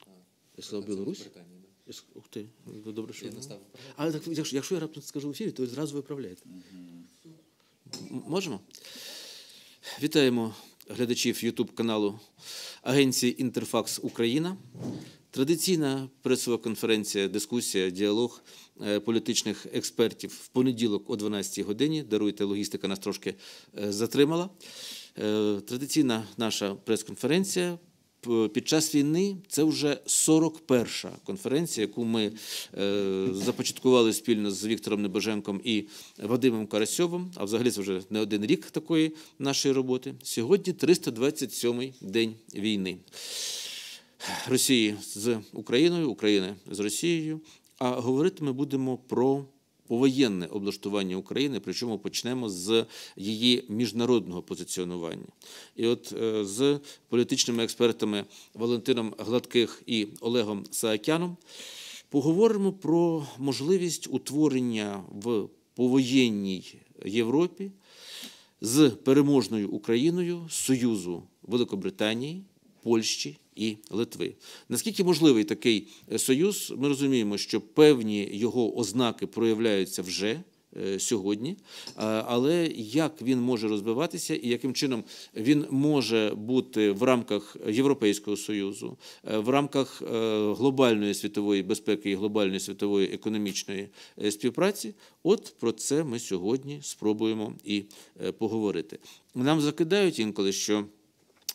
Білорусь. Ярослав Білорусь? Ух ти, ну, добре, що. Я Але так, якщо, якщо я раптом скажу в ефірі, то зразу виправляєте. Угу. Можемо? Вітаємо глядачів YouTube каналу Агенції Інтерфакс Україна. Традиційна пресова конференція, дискусія, діалог е, політичних експертів в понеділок о 12-й годині. Даруйте, логістика нас трошки е, затримала. Е, традиційна наша прес-конференція під час війни це вже 41-ша конференція, яку ми е, започаткували спільно з Віктором Небоженком і Вадимом Карасьовим. А взагалі це вже не один рік такої нашої роботи. Сьогодні 327-й день війни Росії з Україною, України з Росією. А говорити ми будемо про повоєнне облаштування України, причому почнемо з її міжнародного позиціонування. І от е, з політичними експертами Валентином Гладких і Олегом Саакяном поговоримо про можливість утворення в повоєнній Європі з переможною Україною Союзу Великобританії, Польщі і Литви. Наскільки можливий такий е, союз? Ми розуміємо, що певні його ознаки проявляються вже. Е, сьогодні, але як він може розвиватися і яким чином він може бути в рамках Європейського союзу, е, в рамках глобальної світової безпеки і глобальної світової економічної співпраці? От про це ми сьогодні спробуємо і поговорити. Нам закидають інколи що.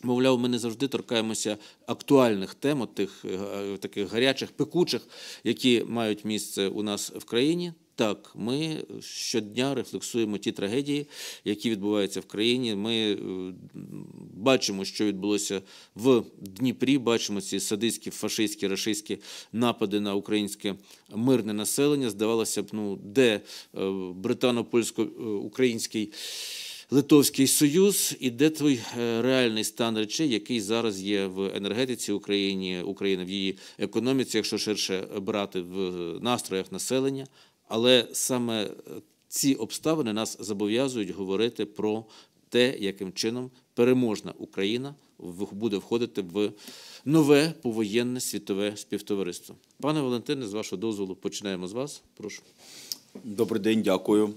Мовляв, ми не завжди торкаємося актуальних тем, тих е, е, таких гарячих, пекучих, які мають місце у нас в країні. Так, ми щодня рефлексуємо ті трагедії, які відбуваються в країні. Ми е, бачимо, що відбулося в Дніпрі. Бачимо ці садистські, фашистські, рашистські напади на українське мирне населення. Здавалося б, ну де британо-польсько-український. Литовський Союз і де той е, реальний стан речей, який зараз є в енергетиці України, Україна в її економіці, якщо ширше брати в е, настроях населення, але саме е, ці обставини нас зобов'язують говорити про те, яким чином переможна Україна буде входити в нове повоєнне світове співтовариство. Пане Валентине, з вашого дозволу починаємо з вас. Прошу добрий день, дякую.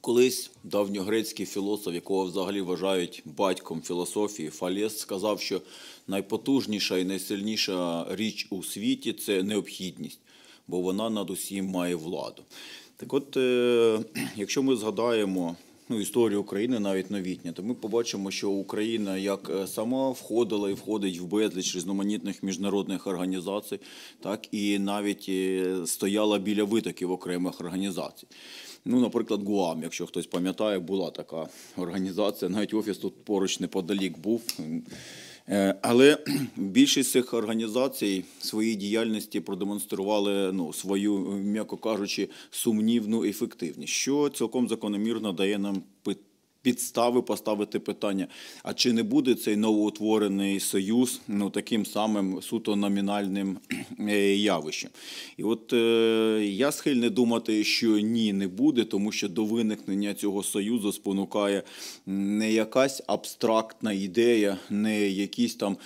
Колись давньогрецький філософ, якого взагалі вважають батьком філософії, Фалес, сказав, що найпотужніша і найсильніша річ у світі це необхідність, бо вона над усім має владу. Так от, е, якщо ми згадаємо ну, історію України, навіть новітня, то ми побачимо, що Україна як е, сама входила і входить в безліч різноманітних міжнародних організацій, так і навіть е, стояла біля витоків окремих організацій. Ну, наприклад, ГУАМ, якщо хтось пам'ятає, була така організація. Навіть офіс тут поруч неподалік був. Е, але більшість цих організацій своїй діяльності продемонстрували ну свою, м'яко кажучи, сумнівну ефективність, що цілком закономірно дає нам підстави поставити питання: а чи не буде цей новоутворений союз ну таким самим суто номінальним е, явищем? І от е, я схильний думати, що ні, не буде, тому що до виникнення цього союзу спонукає не якась абстрактна ідея, не якісь там.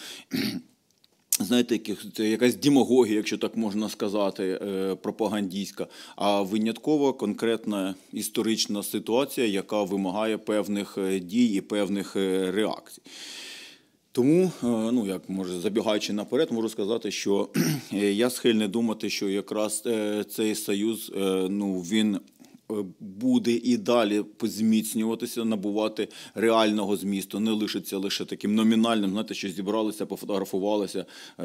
Знаєте, якась демагогія, якщо так можна сказати, е, пропагандійська, а виняткова конкретна історична ситуація, яка вимагає певних е, дій і певних е, реакцій. Тому, ну як може забігаючи наперед, можу сказати, що я схильний думати, що якраз цей союз ну він Е, буде і далі зміцнюватися, набувати реального змісту, не лишиться лише таким номінальним. знаєте, що зібралися, пофотографувалися, е,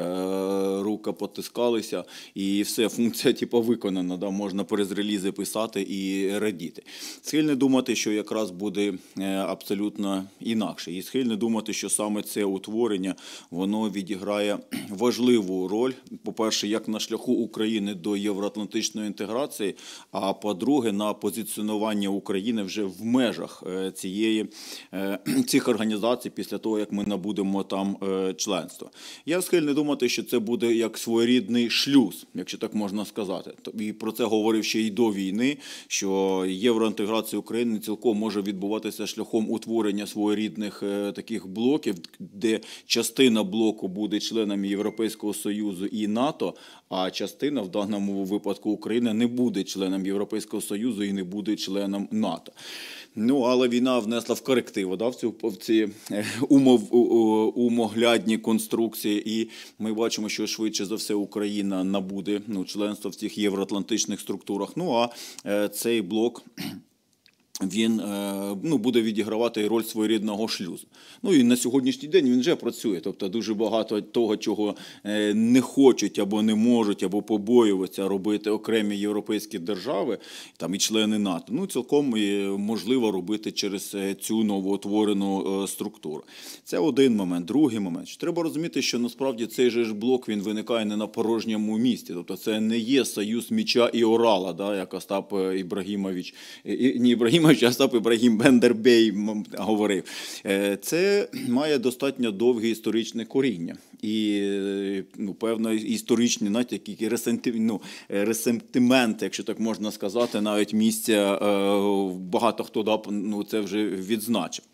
рука потискалися, і все, функція типу, виконана. Да? Можна через релізи писати і радіти. Схильне думати, що якраз буде е, абсолютно інакше, і схильне думати, що саме це утворення воно відіграє важливу роль. По перше, як на шляху України до євроатлантичної інтеграції, а по-друге, на позиціонування України вже в межах е, цієї е, цих організацій після того, як ми набудемо там е, членство. Я схильний думати, що це буде як своєрідний шлюз, якщо так можна сказати. І про це говорив ще й до війни, що євроінтеграція України цілком може відбуватися шляхом утворення своєрідних таких блоків, де частина блоку буде членами Європейського союзу і НАТО, а частина в даному випадку України не буде членом Європейського союзу. України буде членом НАТО. Ну але війна внесла в корективи да, в цю в ці е, умов умоглядні конструкції, і ми бачимо, що швидше за все Україна набуде ну членство в цих євроатлантичних структурах. Ну а е, цей блок. Він е, ну, буде відігравати роль своєрідного шлюзу. Ну і на сьогоднішній день він вже працює. Тобто, дуже багато того, чого е, не хочуть або не можуть, або побоюються робити окремі європейські держави, там і члени НАТО. Ну цілком е, можливо робити через цю новоутворену структуру. Це один момент. Другий момент що треба розуміти, що насправді цей же ж блок він виникає не на порожньому місці. Тобто, це не є союз міча і орала, да, як Остап Ібрагімович і ні Ібрагімович, саме, що Остап Ібрагім Бендербей говорив. Е, це має достатньо довге історичне коріння. І е, ну, певно, історичні знаєте, які ресентимну е, ресентимент, якщо так можна сказати, навіть місця багато хто дав, ну це вже відзначив.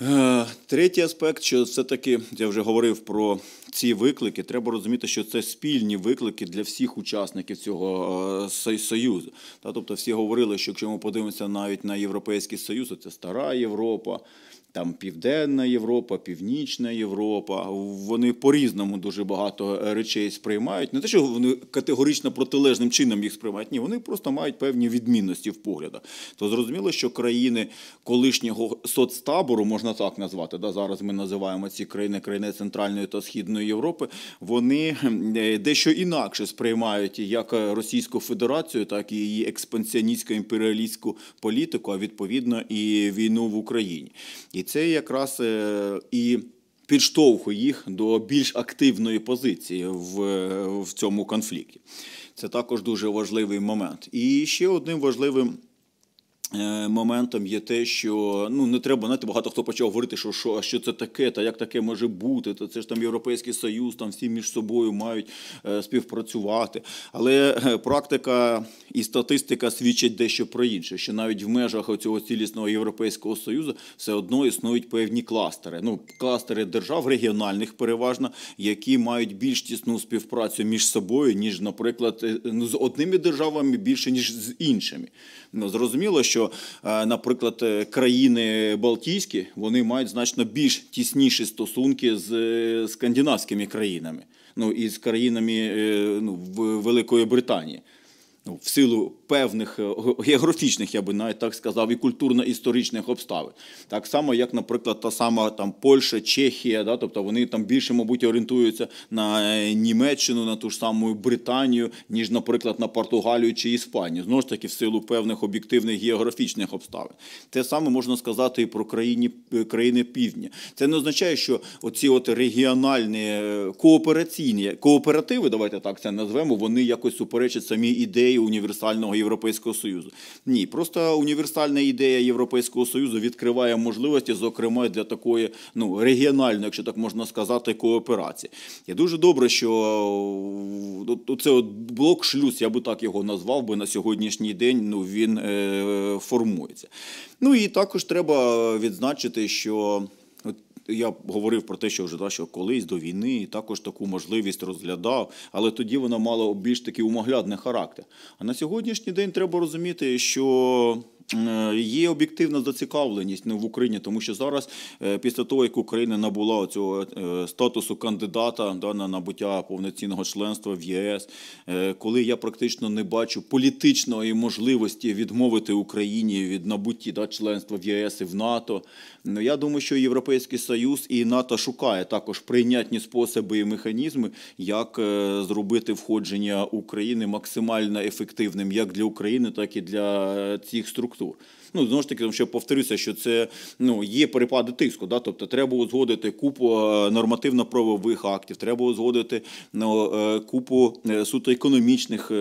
Е, третій аспект, що все-таки я вже говорив про ці виклики. Треба розуміти, що це спільні виклики для всіх учасників цього е, союзу. Тобто, всі говорили, що якщо ми подивимося навіть на європейський союз, це стара Європа. Там Південна Європа, Північна Європа. Вони по-різному дуже багато е, речей сприймають. Не те, що вони категорично протилежним чином їх сприймають. Ні, вони просто мають певні відмінності в поглядах. То зрозуміло, що країни колишнього соцтабору, можна так назвати, да, зараз ми називаємо ці країни країни Центральної та Східної Європи. Вони е, дещо інакше сприймають як Російську Федерацію, так і її експансіоністсько імперіалістську політику, а відповідно і війну в Україні. І це якраз е, і підштовхує їх до більш активної позиції в, е, в цьому конфлікті. Це також дуже важливий момент. І ще одним важливим. Е, моментом є те, що ну не треба знаєте, багато хто почав говорити, що що, що це таке, та як таке може бути, та це ж там європейський союз, там всі між собою мають е, співпрацювати. Але е, практика і статистика свідчать дещо про інше, що навіть в межах цього цілісного європейського союзу все одно існують певні кластери. Ну кластери держав регіональних, переважно, які мають більш тісну співпрацю між собою, ніж, наприклад, е, ну з одними державами більше ніж з іншими. Ну, зрозуміло, що, е, наприклад, е, країни Балтійські вони мають значно більш тісніші стосунки з е, скандинавськими країнами, ну і з країнами ну, Великої Британії ну, в силу певних е, географічних, я би навіть так сказав, і культурно-історичних обставин. Так само, як, наприклад, та сама там Польща, Чехія, да, тобто вони там більше, мабуть, орієнтуються на е, Німеччину, на ту ж саму Британію, ніж, наприклад, на Португалію чи Іспанію. Знову ж таки, в силу певних об'єктивних географічних обставин. Те саме можна сказати і про країні, е, країни Півдня. Це не означає, що оці от регіональні коопераційні кооперативи, давайте так це назвемо, вони якось суперечать самій ідеї ідеї універсального європейського союзу. Ні, просто універсальна ідея Європейського союзу відкриває можливості, зокрема для такої ну регіональної, якщо так можна сказати, кооперації. І дуже добре, що ну, ну, це блок шлюз, я би так його назвав би на сьогоднішній день. Ну він е, формується. Ну і також треба відзначити, що. Я говорив про те, що вже да, що колись до війни також таку можливість розглядав, але тоді вона мала більш такий умоглядний характер. А на сьогоднішній день треба розуміти, що Е, є об'єктивна зацікавленість ну, в Україні, тому що зараз, е, після того як Україна набула цього е, статусу кандидата да, на набуття повноцінного членства в ЄС, коли я практично не бачу політичної можливості відмовити Україні від набутті да, членства в ЄС і в НАТО, ну я думаю, що Європейський Союз і НАТО шукає також прийнятні способи і механізми, як зробити входження України максимально ефективним як для України, так і для цих структур структур. Ну знову ж таки, тому що повторюся, що це ну є перепади тиску. Да? Тобто, треба узгодити купу е, нормативно-правових актів, треба узгодити ну, е, купу е, суто економічних.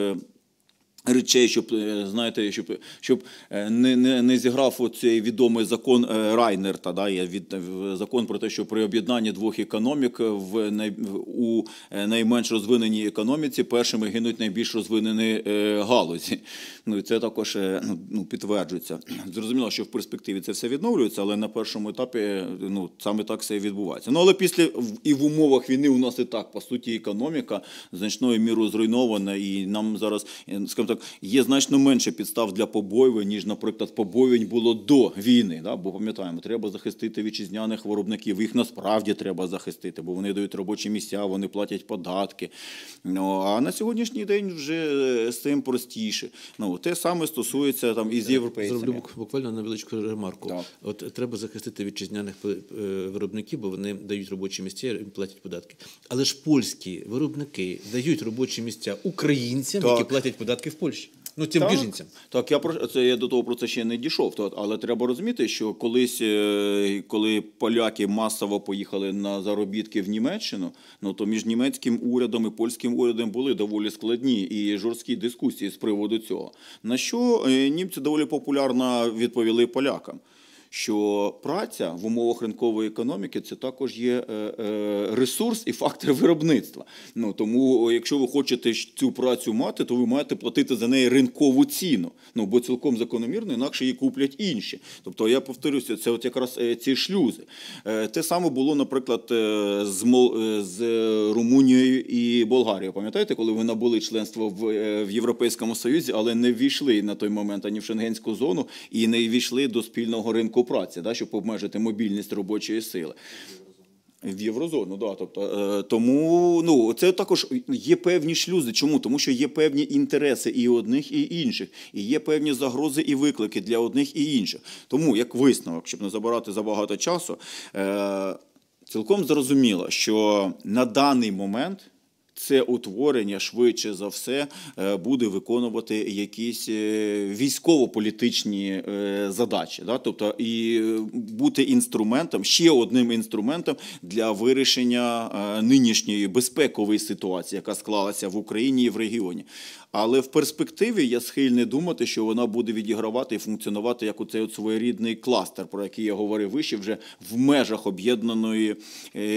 Речей, щоб е, знаєте, щоб щоб е, не не, не зіграв оцей відомий закон е, Райнерта. Да, я від закон про те, що при об'єднанні двох економік в у найменш розвиненій економіці першими гинуть найбільш розвинені галузі. Ну і це також ну, ну підтверджується. Зрозуміло, що в перспективі це все відновлюється, але на першому етапі ну саме так все і відбувається. Ну але після і в умовах війни у нас і так по суті економіка значною мірою зруйнована, і нам зараз скажімо випадок є значно менше підстав для побоювань, ніж, наприклад, побоювань було до війни. Да? Бо пам'ятаємо, треба захистити вітчизняних виробників. Їх насправді треба захистити, бо вони дають робочі місця, вони платять податки. Ну, а на сьогоднішній день вже е, з цим простіше. Ну те саме стосується там із з е, європейцями. Зроблю буквально невеличку ремарку. Так. От е, треба захистити вітчизняних виробників, бо вони дають робочі місця і платять податки. Але ж польські виробники дають робочі місця українцям, так. які платять податки в Польщі. Ну, цим так, біженцям. Так, я про це я до того про це ще не дійшов. То, але треба розуміти, що колись, е, коли поляки масово поїхали на заробітки в Німеччину, ну то між німецьким урядом і польським урядом були доволі складні і жорсткі дискусії з приводу цього. На що е, німці доволі популярно відповіли полякам що праця в умовах ринкової економіки це також є е, е, ресурс і фактор виробництва. Ну тому, якщо ви хочете цю працю мати, то ви маєте платити за неї ринкову ціну. Ну бо цілком закономірно, інакше її куплять інші. Тобто я повторюся, це от якраз е, ці шлюзи. Те саме було, наприклад, з з Румунією і Болгарією. Пам'ятаєте, коли ви набули членство в Європейському Союзі, але не ввійшли на той момент ані в Шенгенську зону і не ввійшли до спільного ринку ринку праці, да, щоб обмежити мобільність робочої сили. В єврозону, да, тобто е, тому ну це також є певні шлюзи. Чому тому, що є певні інтереси і одних, і інших, і є певні загрози і виклики для одних і інших. Тому як висновок, щоб не забирати забагато часу, е, цілком зрозуміло, що на даний момент це утворення швидше за все е, буде виконувати якісь е, військово-політичні е, задачі, да, тобто і бути інструментом ще одним інструментом для вирішення нинішньої безпекової ситуації, яка склалася в Україні і в регіоні. Але в перспективі я схильний думати, що вона буде відігравати і функціонувати як оцей от своєрідний кластер, про який я говорив вище вже в межах об'єднаної е,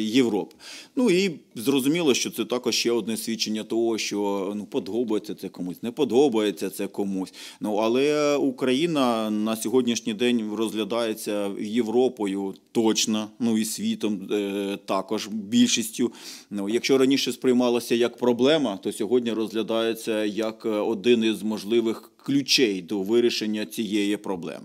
Європи. Ну і зрозуміло, що це також ще одне свідчення того, що ну подобається це комусь, не подобається це комусь. Ну але Україна на сьогоднішній день розглядається Європою точно, ну і світом е, також більшістю. Ну якщо раніше сприймалося як проблема, то сьогодні розглядається. Це як е, один із можливих ключей до вирішення цієї проблеми.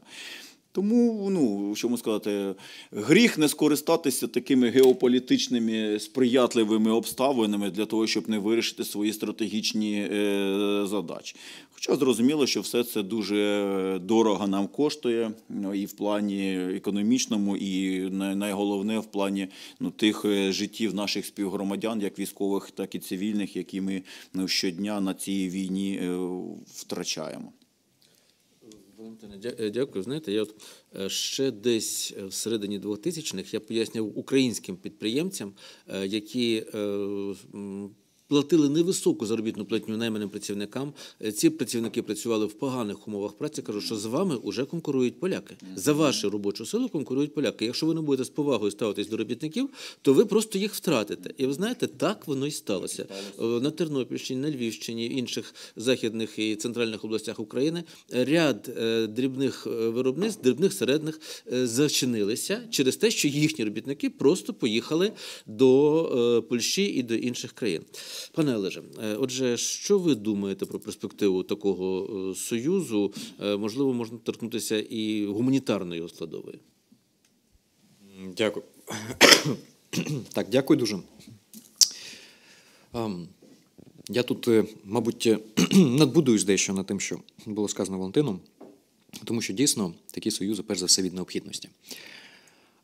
Тому, ну чому сказати, гріх не скористатися такими геополітичними сприятливими обставинами для того, щоб не вирішити свої стратегічні е, задачі. Хоча зрозуміло, що все це дуже дорого нам коштує, ну, і в плані економічному, і найголовне в плані ну, тих е, життів наших співгромадян, як військових, так і цивільних, які ми ну, щодня на цій війні е, втрачаємо. Валентина, е, дякую. Знаєте, я от ще десь в середині 2000-х я пояснював українським підприємцям, які платили невисоку заробітну платню найманим працівникам. Е, ці працівники працювали в поганих умовах праці. Кажуть, що з вами вже конкурують поляки. За вашу робочу силу конкурують поляки. Якщо ви не будете з повагою ставитись до робітників, то ви просто їх втратите. І ви знаєте, так воно й сталося е, на Тернопільщині, на Львівщині, інших західних і центральних областях України. Ряд е, дрібних виробництв, дрібних середних зачинилися через те, що їхні робітники просто поїхали до Польщі і до інших країн. Пане Олеже, е, отже, що ви думаєте про перспективу такого е, союзу? Е, можливо, можна торкнутися і гуманітарної складової. Дякую. Так, дякую дуже. Ем, я тут, мабуть, надбудуюсь дещо над тим, що було сказано Валентином, тому що дійсно такі союзи, перш за все, від необхідності.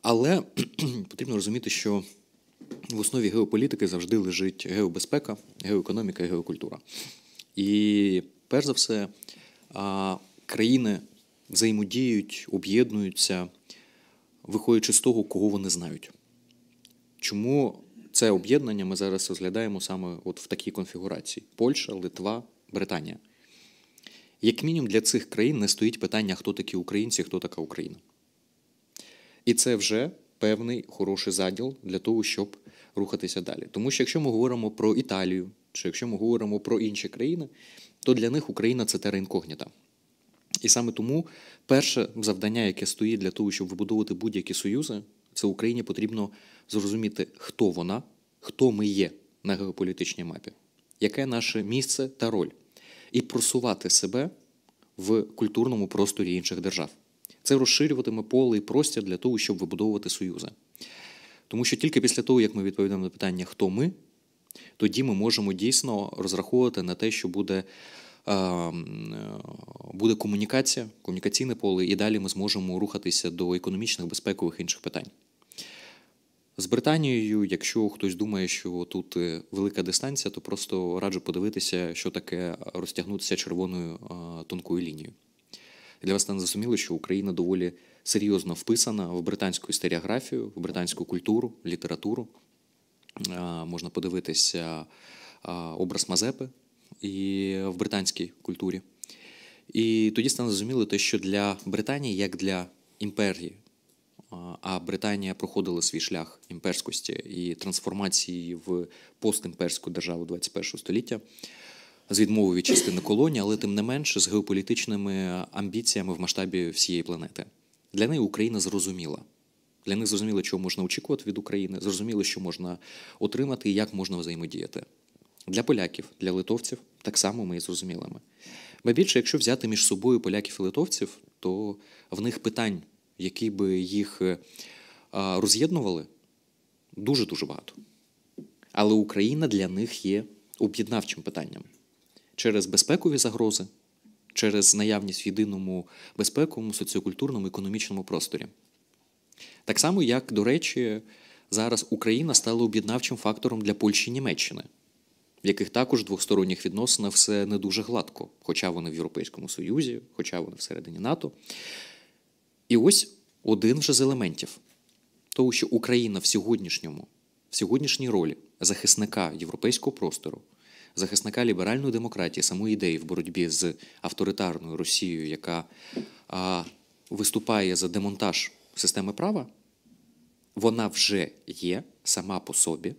Але потрібно розуміти, що в основі геополітики завжди лежить геобезпека, геоекономіка і геокультура. І перш за все, країни взаємодіють, об'єднуються, виходячи з того, кого вони знають. Чому це об'єднання ми зараз розглядаємо саме от в такій конфігурації: Польща, Литва, Британія. Як мінімум для цих країн не стоїть питання, хто такі українці, хто така Україна. І це вже певний хороший заділ для того, щоб рухатися далі. Тому що якщо ми говоримо про Італію, чи якщо ми говоримо про інші країни, то для них Україна це тера інкогніта. І саме тому перше завдання, яке стоїть для того, щоб вибудовувати будь-які союзи, це Україні потрібно зрозуміти, хто вона, хто ми є на геополітичній мапі, яке наше місце та роль, і просувати себе в культурному просторі інших держав. Це розширюватиме поле і простір для того, щоб вибудовувати союзи. Тому що тільки після того, як ми відповідаємо на питання, хто ми, тоді ми можемо дійсно розраховувати на те, що буде ем, е, буде комунікація, комунікаційне поле, і далі ми зможемо рухатися до економічних, безпекових інших питань. З Британією, якщо хтось думає, що тут е, велика дистанція, то просто раджу подивитися, що таке розтягнутися червоною е, тонкою лінією для вас стане зрозуміло, що Україна доволі серйозно вписана в британську історіографію, в британську культуру, літературу. Можна подивитися образ Мазепи і в британській культурі. І тоді стане зрозуміло те, що для Британії, як для імперії, а Британія проходила свій шлях імперськості і трансформації в постімперську державу 21 століття з відмовою від частини колонії, але тим не менше з геополітичними амбіціями в масштабі всієї планети. Для неї Україна зрозуміла. Для них зрозуміло, чого можна очікувати від України, зрозуміло, що можна отримати і як можна взаємодіяти. Для поляків, для литовців так само ми і зрозумілими. Ба більше, якщо взяти між собою поляків і литовців, то в них питань, які би їх е, роз'єднували, дуже дуже багато. Але Україна для них є об'єднавчим питанням через безпекові загрози, через наявність в єдиному безпековому, соціокультурному, економічному просторі. Так само, як, до речі, зараз Україна стала об'єднавчим фактором для Польщі і Німеччини, в яких також двосторонніх відносин все не дуже гладко, хоча вони в Європейському Союзі, хоча вони всередині НАТО. І ось один вже з елементів того, що Україна в сьогоднішньому, в сьогоднішній ролі захисника європейського простору захисника ліберальної демократії, самої ідеї в боротьбі з авторитарною Росією, яка а, виступає за демонтаж системи права, вона вже є сама по собі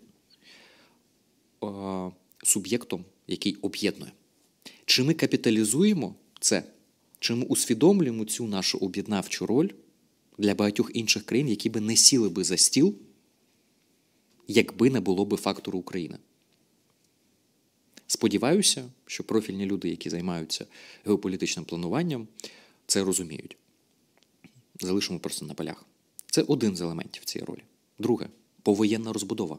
а, суб'єктом, який об'єднує. Чи ми капіталізуємо це? Чи ми усвідомлюємо цю нашу об'єднавчу роль для багатьох інших країн, які би не сіли би за стіл, якби не було би фактору України? Сподіваюся, що профільні люди, які займаються геополітичним плануванням, це розуміють. Залишимо просто на полях. Це один з елементів цієї ролі. Друге повоєнна розбудова,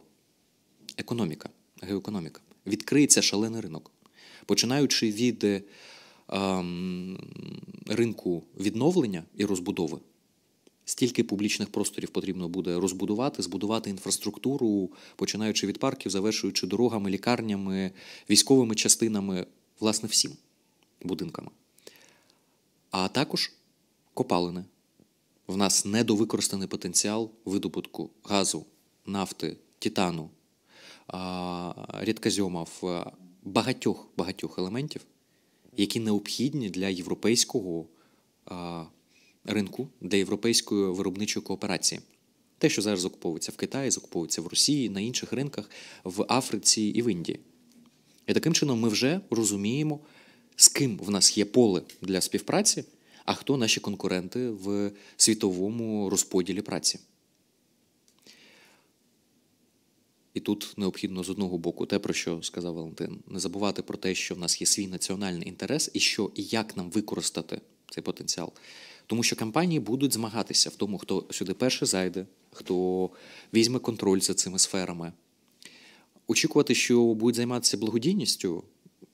економіка, геоекономіка. Відкриється шалений ринок. Починаючи від ем, ринку відновлення і розбудови, Стільки публічних просторів потрібно буде розбудувати, збудувати інфраструктуру, починаючи від парків, завершуючи дорогами, лікарнями, військовими частинами, власне, всім будинками. А також копалини. В нас недовикористаний потенціал видобутку газу, нафти, титану, рідказьомів, багатьох багатьох елементів, які необхідні для європейського ринку для європейської виробничої кооперації. Те, що зараз закуповується в Китаї, закуповується в Росії, на інших ринках, в Африці і в Індії. І таким чином ми вже розуміємо, з ким в нас є поле для співпраці, а хто наші конкуренти в світовому розподілі праці. І тут необхідно з одного боку те, про що сказав Валентин, не забувати про те, що в нас є свій національний інтерес, і що і як нам використати цей потенціал тому що компанії будуть змагатися в тому, хто сюди перше зайде, хто візьме контроль за цими сферами. Очікувати, що будуть займатися благодійністю,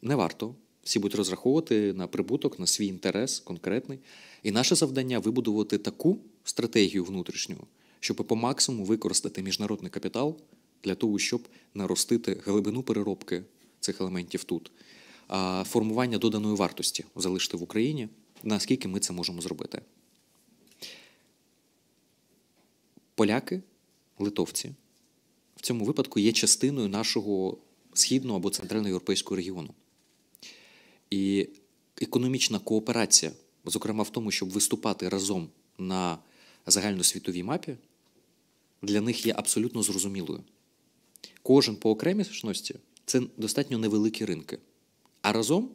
не варто. Всі будуть розраховувати на прибуток, на свій інтерес конкретний. І наше завдання вибудувати таку стратегію внутрішню, щоб по максимуму використати міжнародний капітал для того, щоб наростити глибину переробки цих елементів тут, формування доданої вартості залишити в Україні наскільки ми це можемо зробити. Поляки, литовці в цьому випадку є частиною нашого східного або центральноєвропейського регіону. І економічна кооперація, зокрема в тому, щоб виступати разом на загальносвітовій мапі, для них є абсолютно зрозумілою. Кожен по окремій сущності це достатньо невеликі ринки. А разом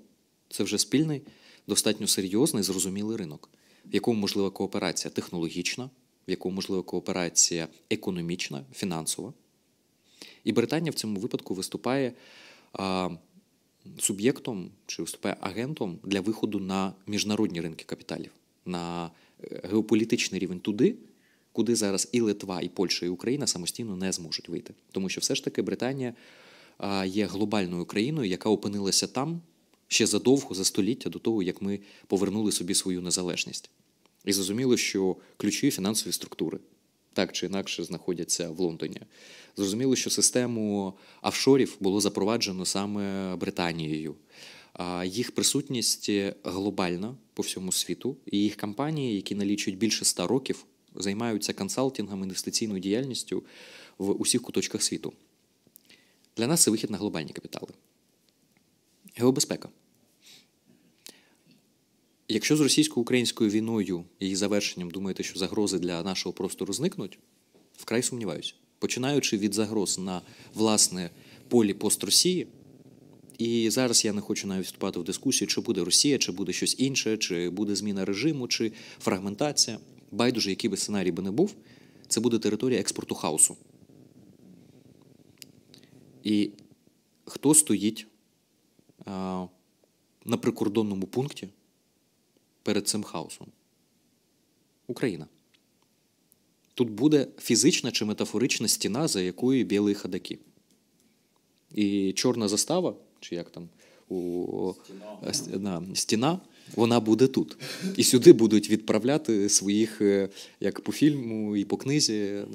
це вже спільний достатньо серйозний, зрозумілий ринок, в якому можлива кооперація технологічна, в якому можлива кооперація економічна, фінансова. І Британія в цьому випадку виступає а, суб'єктом чи виступає агентом для виходу на міжнародні ринки капіталів, на е, геополітичний рівень туди. Куди зараз і Литва, і Польща, і Україна самостійно не зможуть вийти, тому що все ж таки Британія є глобальною країною, яка опинилася там, ще задовго за століття до того, як ми повернули собі свою незалежність. І зрозуміло, що ключові фінансові структури так чи інакше знаходяться в Лондоні. Зрозуміло, що систему офшорів було запроваджено саме Британією. Їх присутність глобальна по всьому світу, і їх компанії, які налічують більше ста років, займаються консалтингом, інвестиційною діяльністю в усіх куточках світу. Для нас це вихід на глобальні капітали. Геобезпека. Якщо з російсько-українською війною її завершенням думаєте, що загрози для нашого простору зникнуть, вкрай сумніваюся. Починаючи від загроз на власне полі пост Росії, і зараз я не хочу навіть вступати в дискусію, чи буде Росія, чи буде щось інше, чи буде зміна режиму, чи фрагментація. Байдуже, який би сценарій би не був, це буде територія експорту хаосу. І хто стоїть а, на прикордонному пункті перед цим хаосом? Україна. Тут буде фізична чи метафорична стіна, за якою білий ходаки. І чорна застава, чи як там у... стіна. стіна, вона буде тут. І сюди будуть відправляти своїх, е, як по фільму, і по книзі е,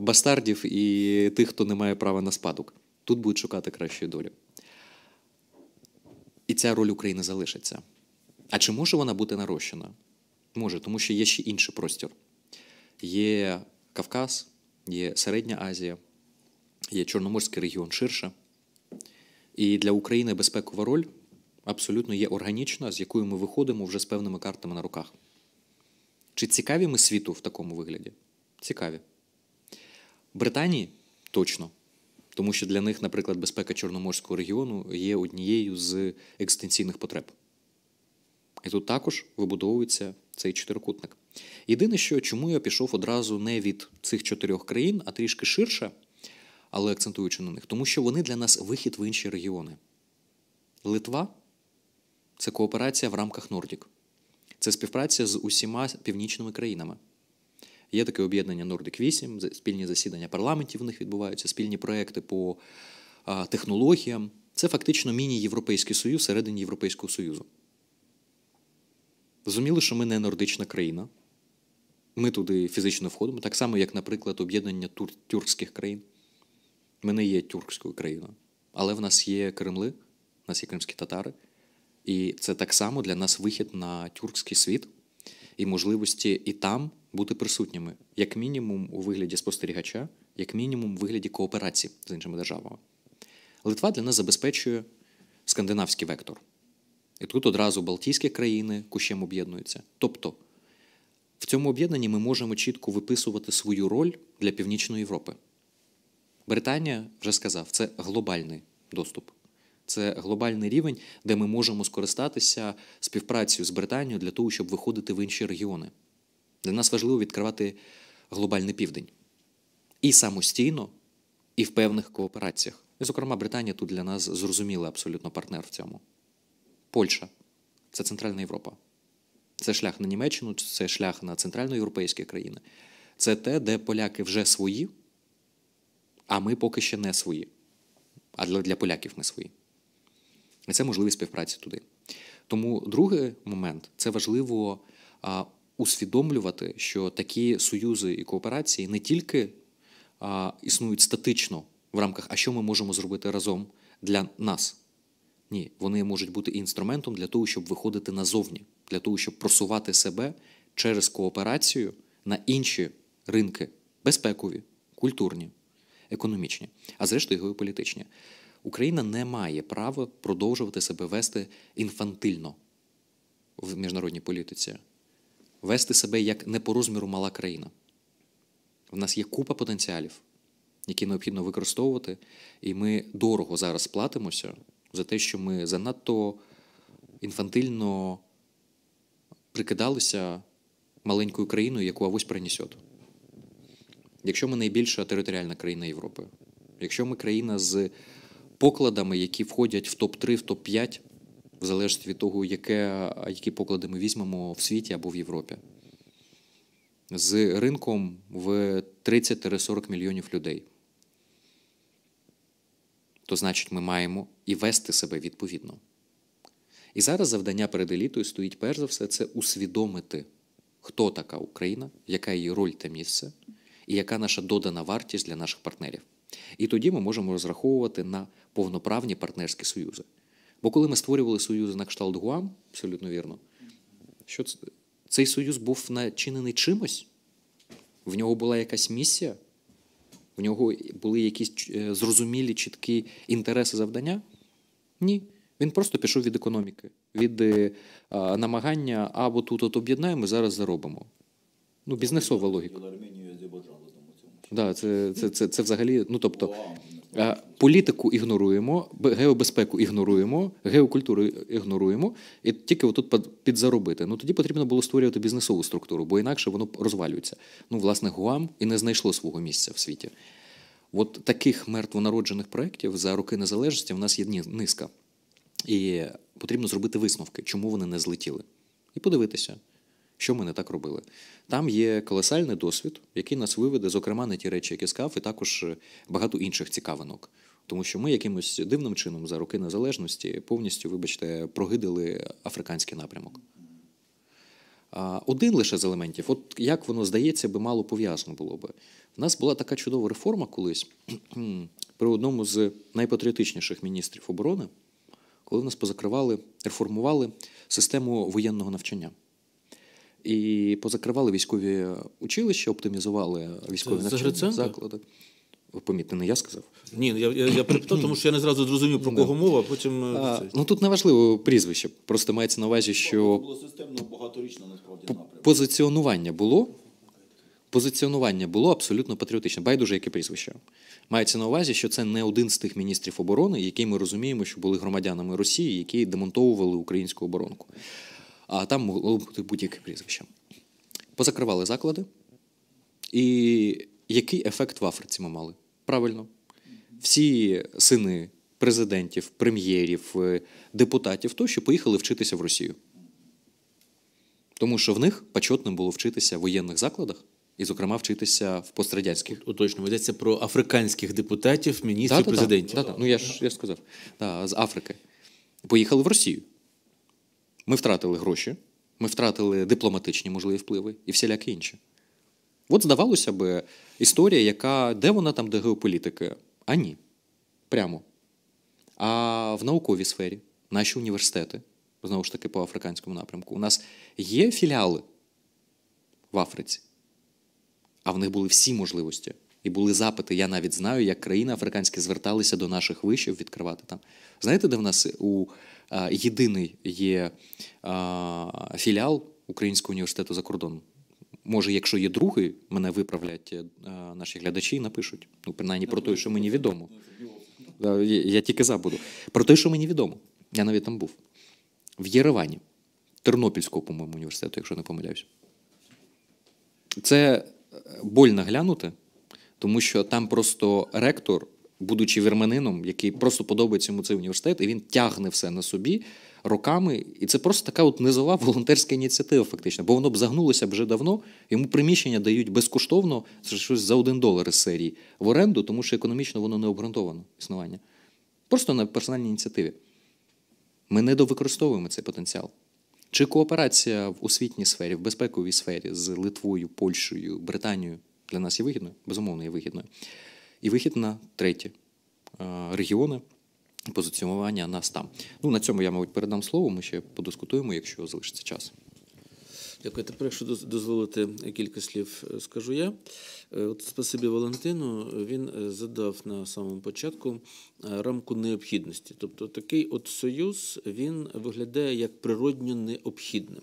бастардів і тих, хто не має права на спадок. Тут будуть шукати кращої долі. І ця роль України залишиться. А чи може вона бути нарощена? Може, тому що є ще інший простір. Є Кавказ, є Середня Азія, є Чорноморський регіон ширше. І для України безпекова роль абсолютно є органічна, з якою ми виходимо вже з певними картами на руках. Чи цікаві ми світу в такому вигляді? Цікаві. Британії точно. Тому що для них, наприклад, безпека Чорноморського регіону є однією з екзистенційних потреб. І тут також вибудовується цей чотирикутник. Єдине, що чому я пішов одразу не від цих чотирьох країн, а трішки ширше, але акцентуючи на них, тому що вони для нас вихід в інші регіони. Литва це кооперація в рамках Нордік. Це співпраця з усіма північними країнами. Є таке об'єднання Нордик 8, спільні засідання парламентів в них відбуваються, спільні проекти по технологіям. Це фактично міні-Європейський Союз середині Європейського Союзу. Розуміли, що ми не нордична країна, ми туди фізично входимо, так само, як, наприклад, об'єднання тур- тюркських країн. Ми не є тюркською країною, але в нас є Кремли, в нас є кримські татари, і це так само для нас вихід на тюркський світ і можливості і там бути присутніми, як мінімум, у вигляді спостерігача, як мінімум, у вигляді кооперації з іншими державами. Литва для нас забезпечує скандинавський вектор. І тут одразу Балтійські країни кущем об'єднуються. Тобто в цьому об'єднанні ми можемо чітко виписувати свою роль для Північної Європи. Британія вже сказав, це глобальний доступ, це глобальний рівень, де ми можемо скористатися співпрацею з Британією для того, щоб виходити в інші регіони. Для нас важливо відкривати глобальний південь і самостійно, і в певних коопераціях. І, зокрема, Британія тут для нас зрозумілий абсолютно партнер в цьому. Польща це Центральна Європа. Це шлях на Німеччину, це шлях на центральноєвропейські країни. Це те, де поляки вже свої, а ми поки ще не свої. А для, для поляків ми свої. І це можливість співпраці туди. Тому другий момент це важливо а, усвідомлювати, що такі союзи і кооперації не тільки а, існують статично в рамках, а що ми можемо зробити разом для нас. Ні, вони можуть бути інструментом для того, щоб виходити назовні, для того, щоб просувати себе через кооперацію на інші ринки безпекові, культурні, економічні, а зрештою геополітичні. Україна не має права продовжувати себе вести інфантильно в міжнародній політиці, вести себе як не по розміру мала країна. В нас є купа потенціалів, які необхідно використовувати, і ми дорого зараз платимося за те, що ми занадто інфантильно прикидалися маленькою країною, яку авось принесет. Якщо ми найбільша територіальна країна Європи, якщо ми країна з покладами, які входять в топ-3, в топ-5, в залежності від того, яке, які поклади ми візьмемо в світі або в Європі, з ринком в 30-40 мільйонів людей то значить ми маємо і вести себе відповідно. І зараз завдання перед елітою стоїть перш за все, це усвідомити, хто така Україна, яка її роль та місце, і яка наша додана вартість для наших партнерів. І тоді ми можемо розраховувати на повноправні партнерські союзи. Бо коли ми створювали союзи на кшталт Гуам, абсолютно вірно, що цей союз був начинений чимось, в нього була якась місія. У нього були якісь е, зрозумілі, чіткі інтереси завдання? Ні. Він просто пішов від економіки, від е, намагання або тут от об'єднаємо, зараз заробимо. Ну, бізнесова логіка. Да, це це, це, це взагалі, ну тобто. Е, політику ігноруємо, геобезпеку ігноруємо, геокультуру ігноруємо, і тільки отут підзаробити. Ну тоді потрібно було створювати бізнесову структуру, бо інакше воно розвалюється. Ну, власне, Гуам і не знайшло свого місця в світі. От таких мертвонароджених проєктів за роки незалежності в нас є низка. І потрібно зробити висновки, чому вони не злетіли, і подивитися. Що ми не так робили? Там є колосальний досвід, який нас виведе, зокрема, на ті речі, які сказав, і також е, багато інших цікавинок. Тому що ми якимось дивним чином за роки незалежності повністю, вибачте, прогидали африканський напрямок. Один лише з елементів, от як воно здається, би мало пов'язано було би. В нас була така чудова реформа колись при одному з найпатріотичніших міністрів оборони, коли в нас позакривали, реформували систему воєнного навчання. І позакривали військові училища, оптимізували військові навчальні заклади. Помітне, не я сказав. Ні, я я, я перепитав, тому що я не зразу зрозумів, про ну, кого мова, потім. Е, а, ну Тут неважливо прізвище. Просто мається на увазі, що. Це тобто було системно багаторічно, насправді, напрямок. Позиціонування було. Позиціонування було абсолютно патріотичне. Байдуже, яке прізвище. Мається на увазі, що це не один з тих міністрів оборони, які ми розуміємо, що були громадянами Росії, які демонтовували українську оборонку а там могло бути будь-яке прізвище. Позакривали заклади. І який ефект в Африці ми мали? Правильно, всі сини президентів, прем'єрів, е, депутатів тощо поїхали вчитися в Росію. Тому що в них почетно було вчитися в воєнних закладах. І, зокрема, вчитися в пострадянських Точно, йдеться про африканських депутатів, міністрів, да, президентів. Да, да, ну я ж я ж сказав, з Африки поїхали в Росію. Ми втратили гроші, ми втратили дипломатичні можливі впливи і всілякі інші. От, здавалося би, історія, яка де вона там, де геополітики? А ні. Прямо. А в науковій сфері, наші університети, знову ж таки, по африканському напрямку, у нас є філіали в Африці, а в них були всі можливості. І були запити. Я навіть знаю, як країни африканські зверталися до наших вишів відкривати там. Знаєте, де в нас у єдиний є філіал Українського університету за кордоном. Може, якщо є другий, мене виправлять е, наші глядачі і напишуть. Ну, принаймні про те, що мені відомо. Я тільки забуду. Про те, що мені відомо. Я навіть там був. В Єревані, Тернопільського, по-моєму, університету, якщо не помиляюсь. Це е, больно глянути, тому що там просто ректор будучи вірманином, який просто подобається йому цей університет, і він тягне все на собі роками. І це просто така от низова волонтерська ініціатива, фактично, бо воно б загнулося вже давно. Йому приміщення дають безкоштовно це щось за один долар із серії в оренду, тому що економічно воно не обґрунтовано існування. Просто на персональній ініціативі. Ми недовикористовуємо цей потенціал. Чи кооперація в освітній сфері, в безпековій сфері з Литвою, Польщею, Британією для нас є вигідною? Безумовно, є вигідною і вихід на треті е, регіони. Позиціонування нас там. Ну на цьому я, мабуть, передам слово. Ми ще подискутуємо, якщо залишиться час. Дякую. Тепер, якщо дозволити кілька слів, е, скажу я. Е, от Спасибі Валентину, він е, задав на самому початку е, рамку необхідності. Тобто такий от союз він виглядає як природньо необхідним.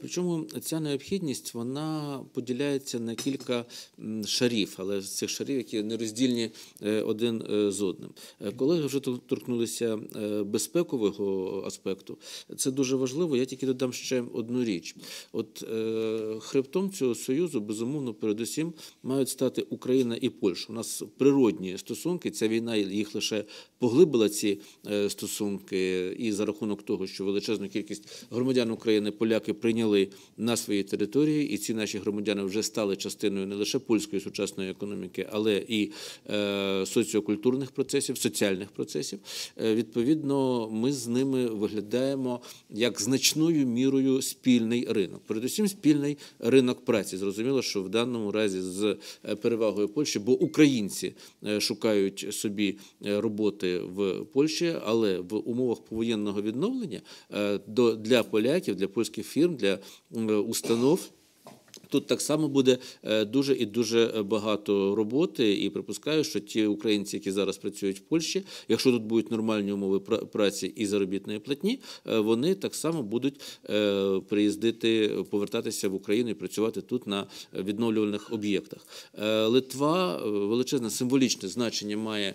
Причому ця необхідність вона поділяється на кілька шарів, але з цих шарів, які не роздільні один з одним. Колеги вже торкнулися безпекового аспекту. Це дуже важливо. Я тільки додам ще одну річ. От хребтом цього союзу, безумовно, передусім мають стати Україна і Польща. У нас природні стосунки. Ця війна їх лише поглибила ці е, стосунки, і за рахунок того, що величезну кількість громадян України поляки прийняли на своїй території, і ці наші громадяни вже стали частиною не лише польської сучасної економіки, але і е, соціокультурних процесів, соціальних процесів. Е, відповідно, ми з ними виглядаємо як значною мірою спільний ринок. Передусім, спільний ринок праці. Зрозуміло, що в даному разі з Е, перевагою Польщі, бо українці е, шукають собі е, роботи в Польщі, але в умовах повоєнного відновлення для поляків, для польських фірм, для установ. Тут так само буде е, дуже і дуже е, багато роботи, і припускаю, що ті українці, які зараз працюють в Польщі, якщо тут будуть нормальні умови праці і заробітної платні, е, вони так само будуть приїздити, повертатися в Україну і працювати тут на відновлювальних об'єктах. Литва величезне символічне значення має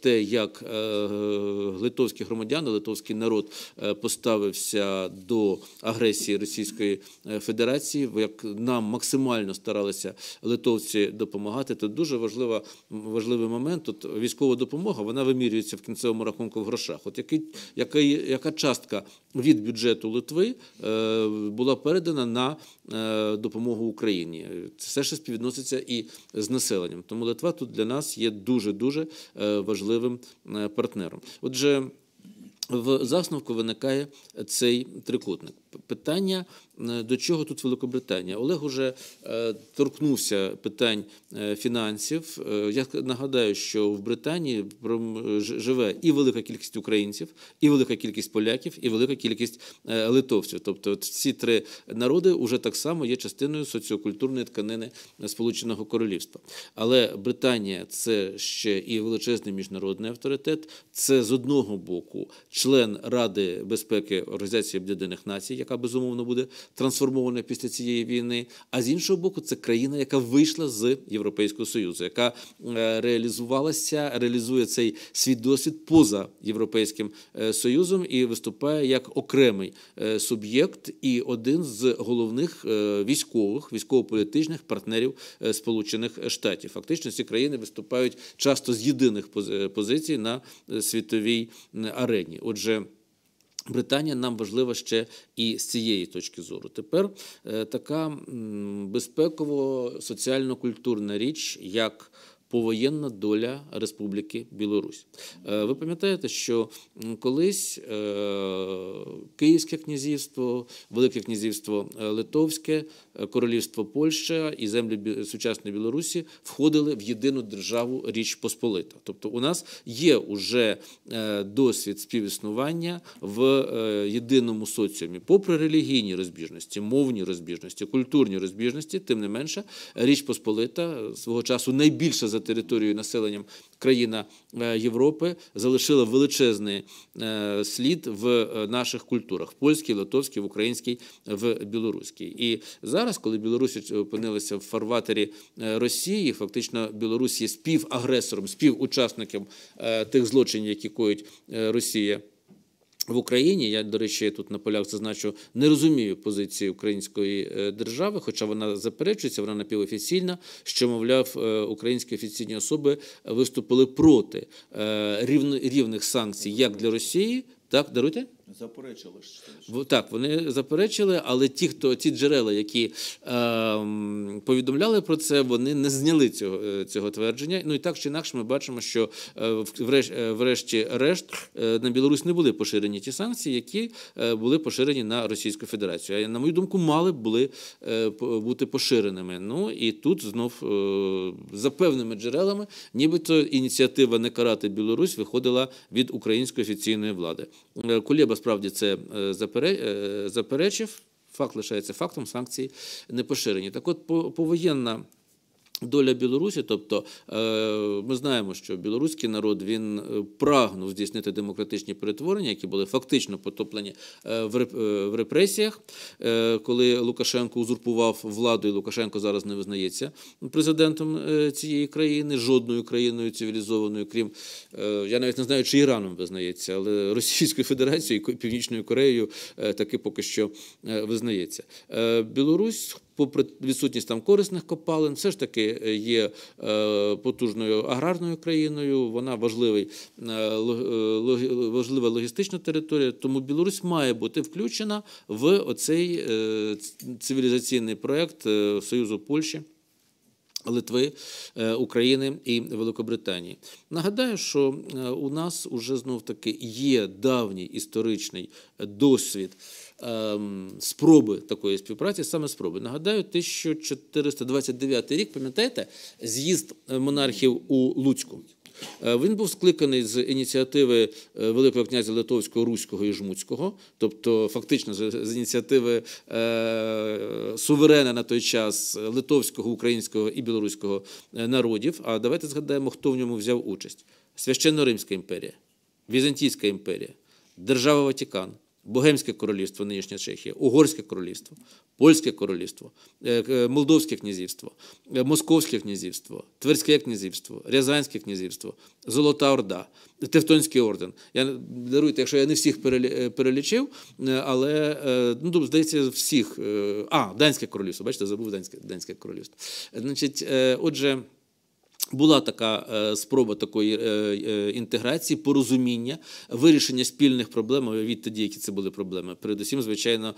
те, як литовські громадяни, литовський народ поставився до агресії Російської Федерації, як нам максимально старалися литовці допомагати. то дуже важлива, важливий момент. Тут військова допомога вона вимірюється в кінцевому рахунку в грошах. От який, який, яка частка від бюджету Литви е, була передана на е, допомогу Україні? Це все ще співвідноситься і з населенням. Тому Литва тут для нас є дуже дуже е, важливим партнером. Отже, в засновку виникає цей трикутник питання, е, до чого тут Великобританія. Олег уже е, торкнувся питань е, фінансів. Я нагадаю, що в Британії живе і велика кількість українців, і велика кількість поляків, і велика кількість литовців. Тобто, ці три народи вже так само є частиною соціокультурної тканини Сполученого Королівства. Але Британія це ще і величезний міжнародний авторитет, це з одного боку член Ради безпеки Організації Об'єднаних Націй яка безумовно буде трансформована після цієї війни. А з іншого боку, це країна, яка вийшла з Європейського союзу, яка е, реалізувалася, реалізує цей свій досвід поза європейським е, союзом і виступає як окремий е, суб'єкт і один з головних військових військово-політичних партнерів Сполучених Штатів. Фактично, ці країни виступають часто з єдиних позицій на світовій арені. Отже. Британія нам важлива ще і з цієї точки зору. Тепер е, така безпеково соціально-культурна річ, як повоєнна доля Республіки Білорусь. Е, ви пам'ятаєте, що колись е, Київське князівство, Велике Князівство е, Литовське, Королівство Польща і землі сучасної Білорусі входили в єдину державу Річ Посполита. Тобто, у нас є уже досвід співіснування в єдиному соціумі, попри релігійні розбіжності, мовні розбіжності, культурні розбіжності, тим не менше, Річ Посполита свого часу найбільше за за територією населенням країна е, Європи, залишила величезний е, слід в е, наших культурах: в польській, литовській, в українській, в білоруській. І зараз, коли Білорусі опинилися в фарватері Росії, фактично Білорусь є співагресором, співучасником тих злочинів, які коїть Росія. В Україні я, до речі, тут на полях зазначу, не розумію позиції української е, держави, хоча вона заперечується, вона напівофіційна, що мовляв, е, українські офіційні особи виступили проти е, рівних санкцій як для Росії, так даруйте. Заперечили ж так. Вони заперечили, але ті, хто ці джерела, які е, повідомляли про це, вони не зняли цього е, цього твердження. Ну і так чи інакше, ми бачимо, що е, е, врешті-решт на Білорусь не були поширені ті санкції, які були поширені на Російську Федерацію. А на мою думку, мали були бути поширеними. Ну і тут знов за певними джерелами, нібито ініціатива не карати Білорусь виходила від української офіційної влади. Колєба насправді це е, е, заперечив. Факт лишається фактом, санкції не поширені. Так, от повоєнна Доля Білорусі, тобто е, ми знаємо, що білоруський народ він е, прагнув здійснити демократичні перетворення, які були фактично потоплені е, в репресіях. Коли Лукашенко узурпував владу, і Лукашенко зараз не визнається президентом цієї країни, жодною країною цивілізованою, крім я навіть не знаю, чи Іраном визнається, але Російською Федерацією і Північною Кореєю таки поки що визнається. Білорусь попри відсутність там корисних копалин, все ж таки е, є е, потужною аграрною країною. Вона важливий е, важлива логістична територія. Тому Білорусь має бути включена в оцей цивілізаційний проект Союзу Польщі. Литви, України і Великобританії нагадаю, що у нас уже знов таки є давній історичний досвід. Ем, спроби такої співпраці, саме спроби. Нагадаю, 1429 рік, пам'ятаєте, з'їзд е, монархів у Луцьку. Е, він був скликаний з ініціативи е, Великого князя Литовського, Руського і Жмуцького, тобто фактично з ініціативи суверена на той час литовського, українського і білоруського народів. А давайте згадаємо, хто в ньому взяв участь: Священно-Римська імперія, Візантійська імперія, Держава Ватікан. Богемське королівство, нинішня Чехія, Угорське королівство, Польське королівство, е, е, Молдовське князівство, е, Московське князівство, Тверське князівство, Рязанське князівство, Золота Орда, Тевтонський орден. Я даруйте, якщо я не всіх перелічив, але ну, здається, всіх. А, Данське королівство. Бачите, забув Данське, Данське королівство. Значить, отже. Була така е, спроба такої е, е, інтеграції, порозуміння, вирішення спільних проблем від тоді, які це були проблеми. Передусім, звичайно,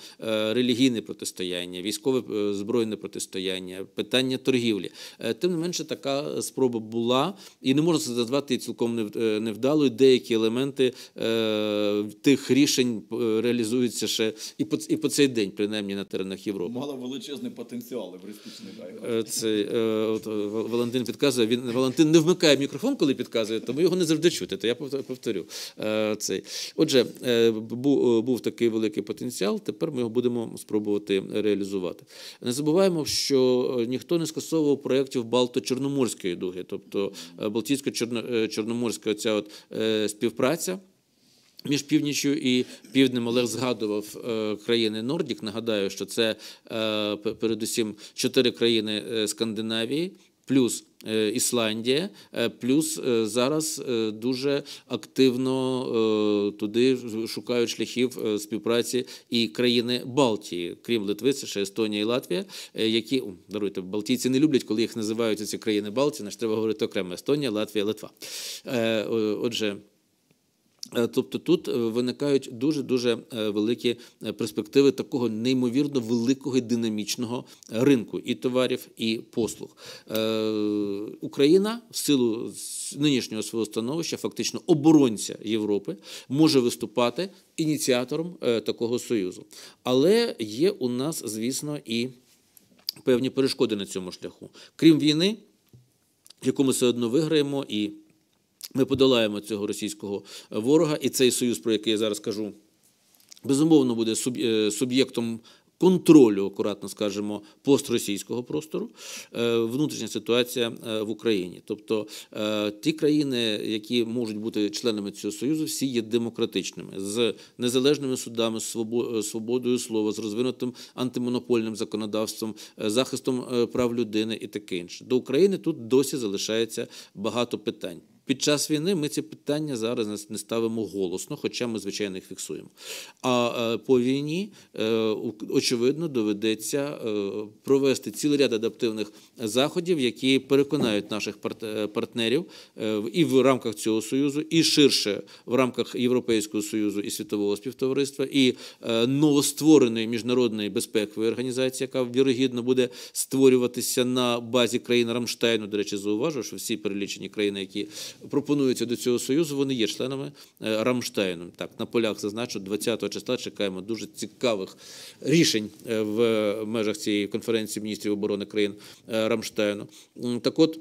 релігійне протистояння, військове збройне протистояння, питання торгівлі. Тим не менше, така спроба була, і не можна це назвати цілком невдалою. Деякі елементи тих рішень реалізуються ще і по і по цей день, принаймні на теренах Європи. Мала величезний потенціал евристичний Це от, Валентин підказує він Валентин не вмикає мікрофон, коли підказує, тому його не завжди чути. То я повторю е, цей. Отже, е, е, був такий великий потенціал. Тепер ми його будемо спробувати реалізувати. Не забуваємо, що ніхто не скасовував проєктів Балто-Чорноморської дуги, тобто Балтійсько-Чорноморська ця от співпраця. Між північю і півднем Олег згадував країни Нордік. Нагадаю, що це передусім чотири країни Скандинавії, плюс Е, Ісландія, е, плюс е, зараз дуже активно туди шукають шляхів співпраці і країни Балтії, крім Литви, це ще Естонія і Латвія, які о, даруйте Балтійці не люблять, коли їх називають ці країни Балтії. Наш треба говорити окремо Естонія, Латвія, Литва. Отже. Е, тобто тут е, виникають дуже дуже великі е, перспективи такого неймовірно великого і динамічного ринку і товарів, і послуг. Україна в силу нинішнього свого становища, фактично оборонця Європи, може виступати ініціатором такого союзу. Але є у нас, звісно, і певні перешкоди на цьому шляху, крім війни, яку ми все одно виграємо і. Ми подолаємо цього російського е, ворога, і цей союз, про який я зараз кажу, безумовно буде е, суб'єктом. Контролю, акуратно скажемо, постросійського простору, е, внутрішня ситуація в Україні. Тобто ті країни, які можуть бути членами цього союзу, всі є демократичними з незалежними судами, з свободою слова, з розвинутим антимонопольним законодавством, захистом прав людини і таке інше. До України тут досі залишається багато питань. Під час війни ми ці питання зараз не ставимо голосно, хоча ми, звичайно, їх фіксуємо. А е, по війні е, очевидно доведеться е, провести цілий ряд адаптивних заходів, які переконають наших партнерів і в рамках цього союзу, і ширше в рамках Європейського союзу і світового співтовариства, і новоствореної міжнародної безпекової організації, яка вірогідно буде створюватися на базі країн Рамштайну. До речі, зауважу, що всі перелічені країни, які пропонуються до цього союзу. Вони є членами е, Рамштайну. Так на полях зазначу 20-го числа. Чекаємо дуже цікавих рішень е, в межах цієї конференції міністрів оборони країн е, Рамштайну. Так, от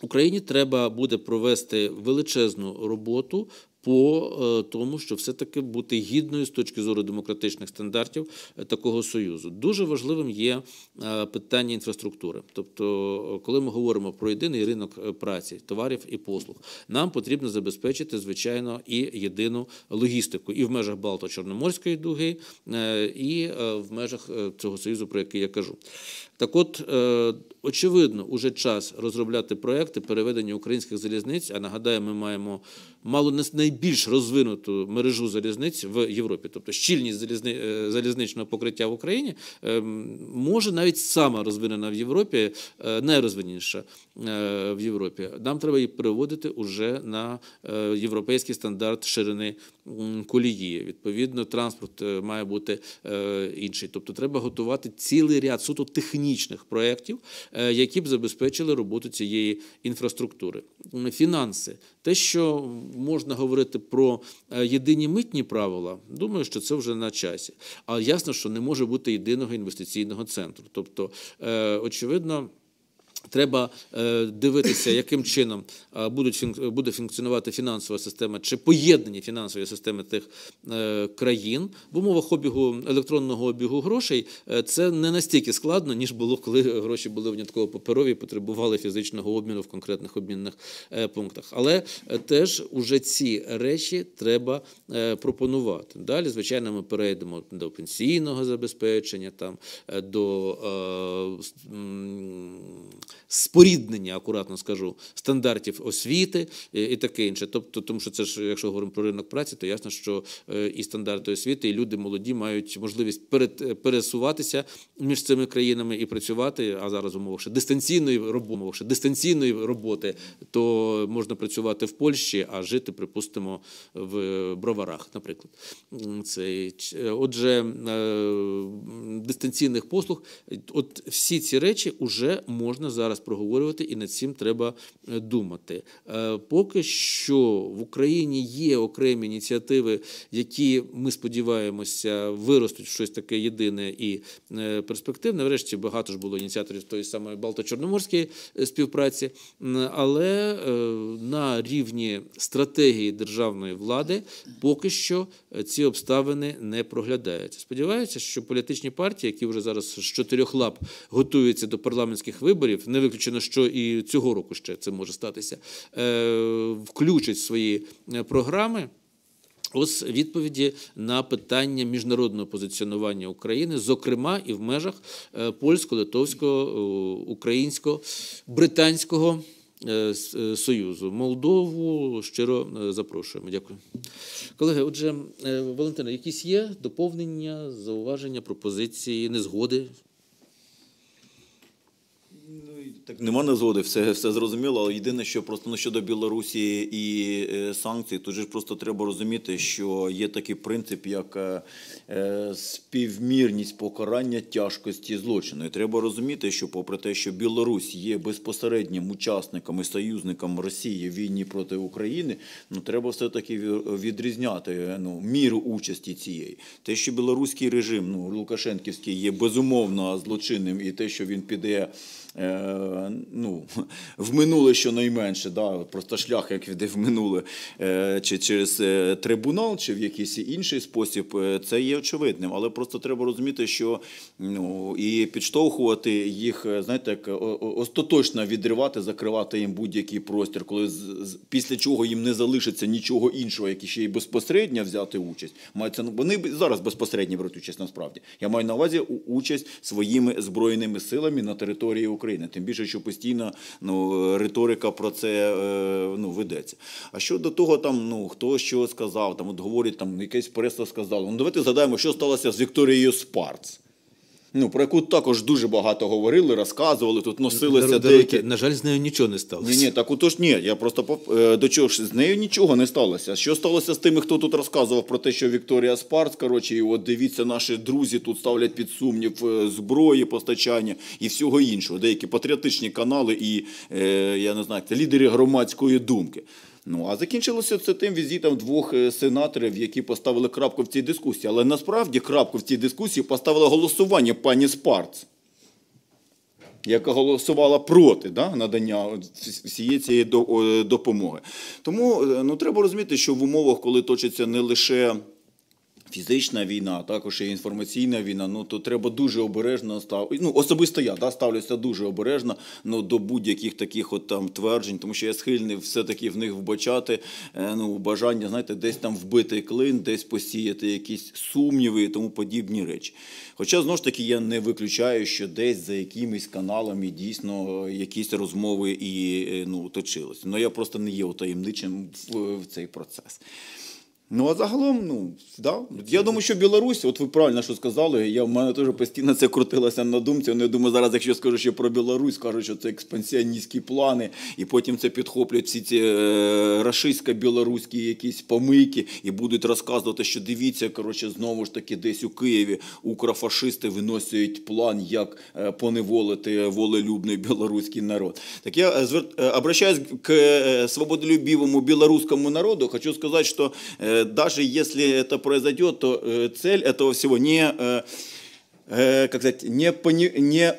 Україні треба буде провести величезну роботу по е, тому, що все-таки бути гідною з точки зору демократичних стандартів е, такого союзу. Дуже важливим є е, питання інфраструктури. Тобто, коли ми говоримо про єдиний ринок праці, товарів і послуг, нам потрібно забезпечити, звичайно, і єдину логістику і в межах Балто-Чорноморської дуги, і в межах цього союзу, про який я кажу. Так, от е, очевидно, уже час розробляти проекти переведення українських залізниць. А нагадаю, ми маємо мало не найбільш розвинуту мережу залізниць в Європі, тобто щільність залізни... Е, залізничного покриття в Україні ем, може навіть сама розвинена в Європі, е, найрозвиненіша в Європі. Нам треба її переводити уже на європейський стандарт ширини колії. Відповідно, транспорт має бути інший. Тобто, треба готувати цілий ряд суто технічних технічних проєктів, е, які б забезпечили роботу цієї інфраструктури. Е, фінанси, те, що можна говорити про е, єдині митні правила, думаю, що це вже на часі. Але ясно, що не може бути єдиного інвестиційного центру. Тобто, очевидно. Треба е, дивитися, яким чином е, буде функціонувати фінансова система чи поєднані фінансові системи тих е, країн в умовах обігу електронного обігу грошей. Це не настільки складно, ніж було, коли гроші були винятково паперові, потребували фізичного обміну в конкретних обмінних пунктах. Але теж уже ці речі треба пропонувати. Далі, звичайно, ми перейдемо до пенсійного забезпечення, там до споріднення, акуратно скажу, стандартів освіти е, і таке інше. Тобто, тому що це ж, якщо говоримо про ринок праці, то ясно, що е, і стандарти освіти, і люди молоді мають можливість перед е, пересуватися між цими країнами і працювати. А зараз умовивши дистанційної роботи, дистанційної роботи, то можна працювати в Польщі, а жити, припустимо, в броварах, наприклад. Це отже, дистанційних послуг, от всі ці речі вже можна зараз зараз проговорювати, і над цим треба е, думати. Е, поки що в Україні є окремі ініціативи, які ми сподіваємося виростуть в щось таке єдине і е, перспективне. Врешті багато ж було ініціаторів тої самої Балто-Чорноморської співпраці, але на рівні стратегії державної влади поки що ці обставини не проглядаються. Сподіваються, що політичні партії, які вже зараз з чотирьох лап готуються до парламентських виборів, не виключено, що і цього року ще це може статися, е, включать свої е, програми. Ось відповіді на питання міжнародного позиціонування України, зокрема і в межах е, польсько-литовського, українсько британського союзу. Молдову щиро запрошуємо. Дякую, колеги. Отже, Валентина, якісь є доповнення, зауваження, пропозиції, незгоди? Так нема не все все зрозуміло. Але єдине, що просто ну, щодо Білорусі і е, санкцій, то ж просто треба розуміти, що є такий принцип, як е, е, співмірність покарання тяжкості злочину. І Треба розуміти, що, попри те, що Білорусь є безпосереднім учасником і союзником Росії в війні проти України, ну треба все таки відрізняти ну, міру участі цієї. Те, що білоруський режим, ну Лукашенківський, є безумовно злочинним, і те, що він піде. Е, ну, в минуле щонайменше, да, просто шлях, як йде в минуле, е, чи через е, трибунал, чи в якийсь інший спосіб, це є очевидним. Але просто треба розуміти, що ну, і підштовхувати їх, знаєте, як остаточно відривати, закривати їм будь-який простір, коли після чого їм не залишиться нічого іншого, як ще й безпосередньо взяти участь. Мається вони зараз безпосередньо беруть участь насправді. Я маю на увазі участь своїми збройними силами на території України. України. Тим більше, що постійно ну, риторика про це е, ну, ведеться. А щодо того, там ну хто що сказав, там от говорить, там якесь преса сказав, Ну давайте згадаємо, що сталося з Вікторією Спарц ну про яку також дуже багато говорили, розказували. Тут носилися Дару, деякі на жаль, з нею нічого не сталося. Ні, ні, так отож ні. Я просто е, до чого ж з нею нічого не сталося. Що сталося з тими, хто тут розказував про те, що Вікторія Спарц, коротше, і от дивіться, наші друзі тут ставлять під сумнів е, зброї, постачання і всього іншого. Деякі патріотичні канали, і е, я не знаю, це лідери громадської думки. Ну а закінчилося це тим візитом двох е, сенаторів, які поставили крапку в цій дискусії. Але насправді крапку в цій дискусії поставила голосування пані Спарц, яка голосувала проти да, надання всієї цієї допомоги. Тому е, ну, треба розуміти, що в умовах, коли точиться не лише. Фізична війна, а також і інформаційна війна. Ну то треба дуже обережно став... Ну, особисто я да, ставлюся дуже обережно ну, до будь-яких таких от там тверджень, тому що я схильний все-таки в них вбачати. Е, ну, бажання, знаєте, десь там вбити клин, десь посіяти якісь сумніви і тому подібні речі. Хоча знову ж таки я не виключаю, що десь за якимись каналами дійсно якісь розмови і е, ну, точились. Ну я просто не є утаємничим в, в цей процес. Ну, а загалом, ну, да. Ну, я думаю, що Білорусь, от ви правильно що сказали, я в мене теж постійно це крутилося на думці. Вони, ну, я думаю, зараз, якщо скажу ще про Білорусь, кажуть, що це експансіоністські плани, і потім це підхоплять всі ці е, рашистсько-білоруські якісь помийки і будуть розказувати, що дивіться, коротше, знову ж таки, десь у Києві укрофашисти виносять план, як е, поневолити волелюбний білоруський народ. Так я е, звер... Е, обращаюсь к свободолюбівому білоруському народу, хочу сказати, що. Е, Э, даже если это произойдет, то э, цель этого всего не, э, как сказать, не, пони, не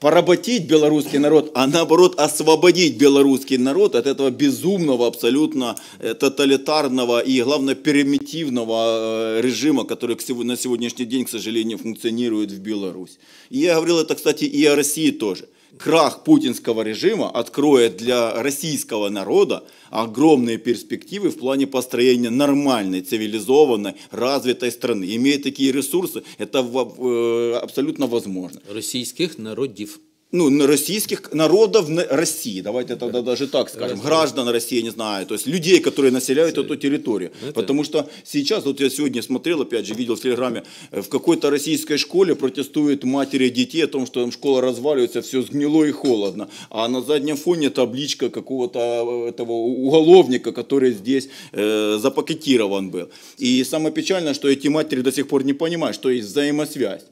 поработить белорусский народ, а наоборот освободить белорусский народ от этого безумного, абсолютно тоталитарного и, главное, примитивного режима, который на сегодняшний день, к сожалению, функционирует в Беларусь. И я говорил это, кстати, и о России тоже – Крах путинского режима откроет для российского народа огромные перспективы в плане построения нормальной, цивилизованной, развитой страны. Имея такие ресурсы, это э, абсолютно возможно. Российских народов ну, российских народов России, давайте тогда даже так скажем, граждан России, не знаю, то есть людей, которые населяют эту территорию. Ну, Потому что сейчас, вот я сегодня смотрел, опять же, видел в Телеграме, э, в какой-то российской школе протестуют матери детей о том, что там школа разваливается, все сгнило и холодно. А на заднем фоне табличка какого-то э, этого уголовника, который здесь э, запакетирован был. И самое печальное, что эти матери до сих пор не понимают, что есть взаимосвязь.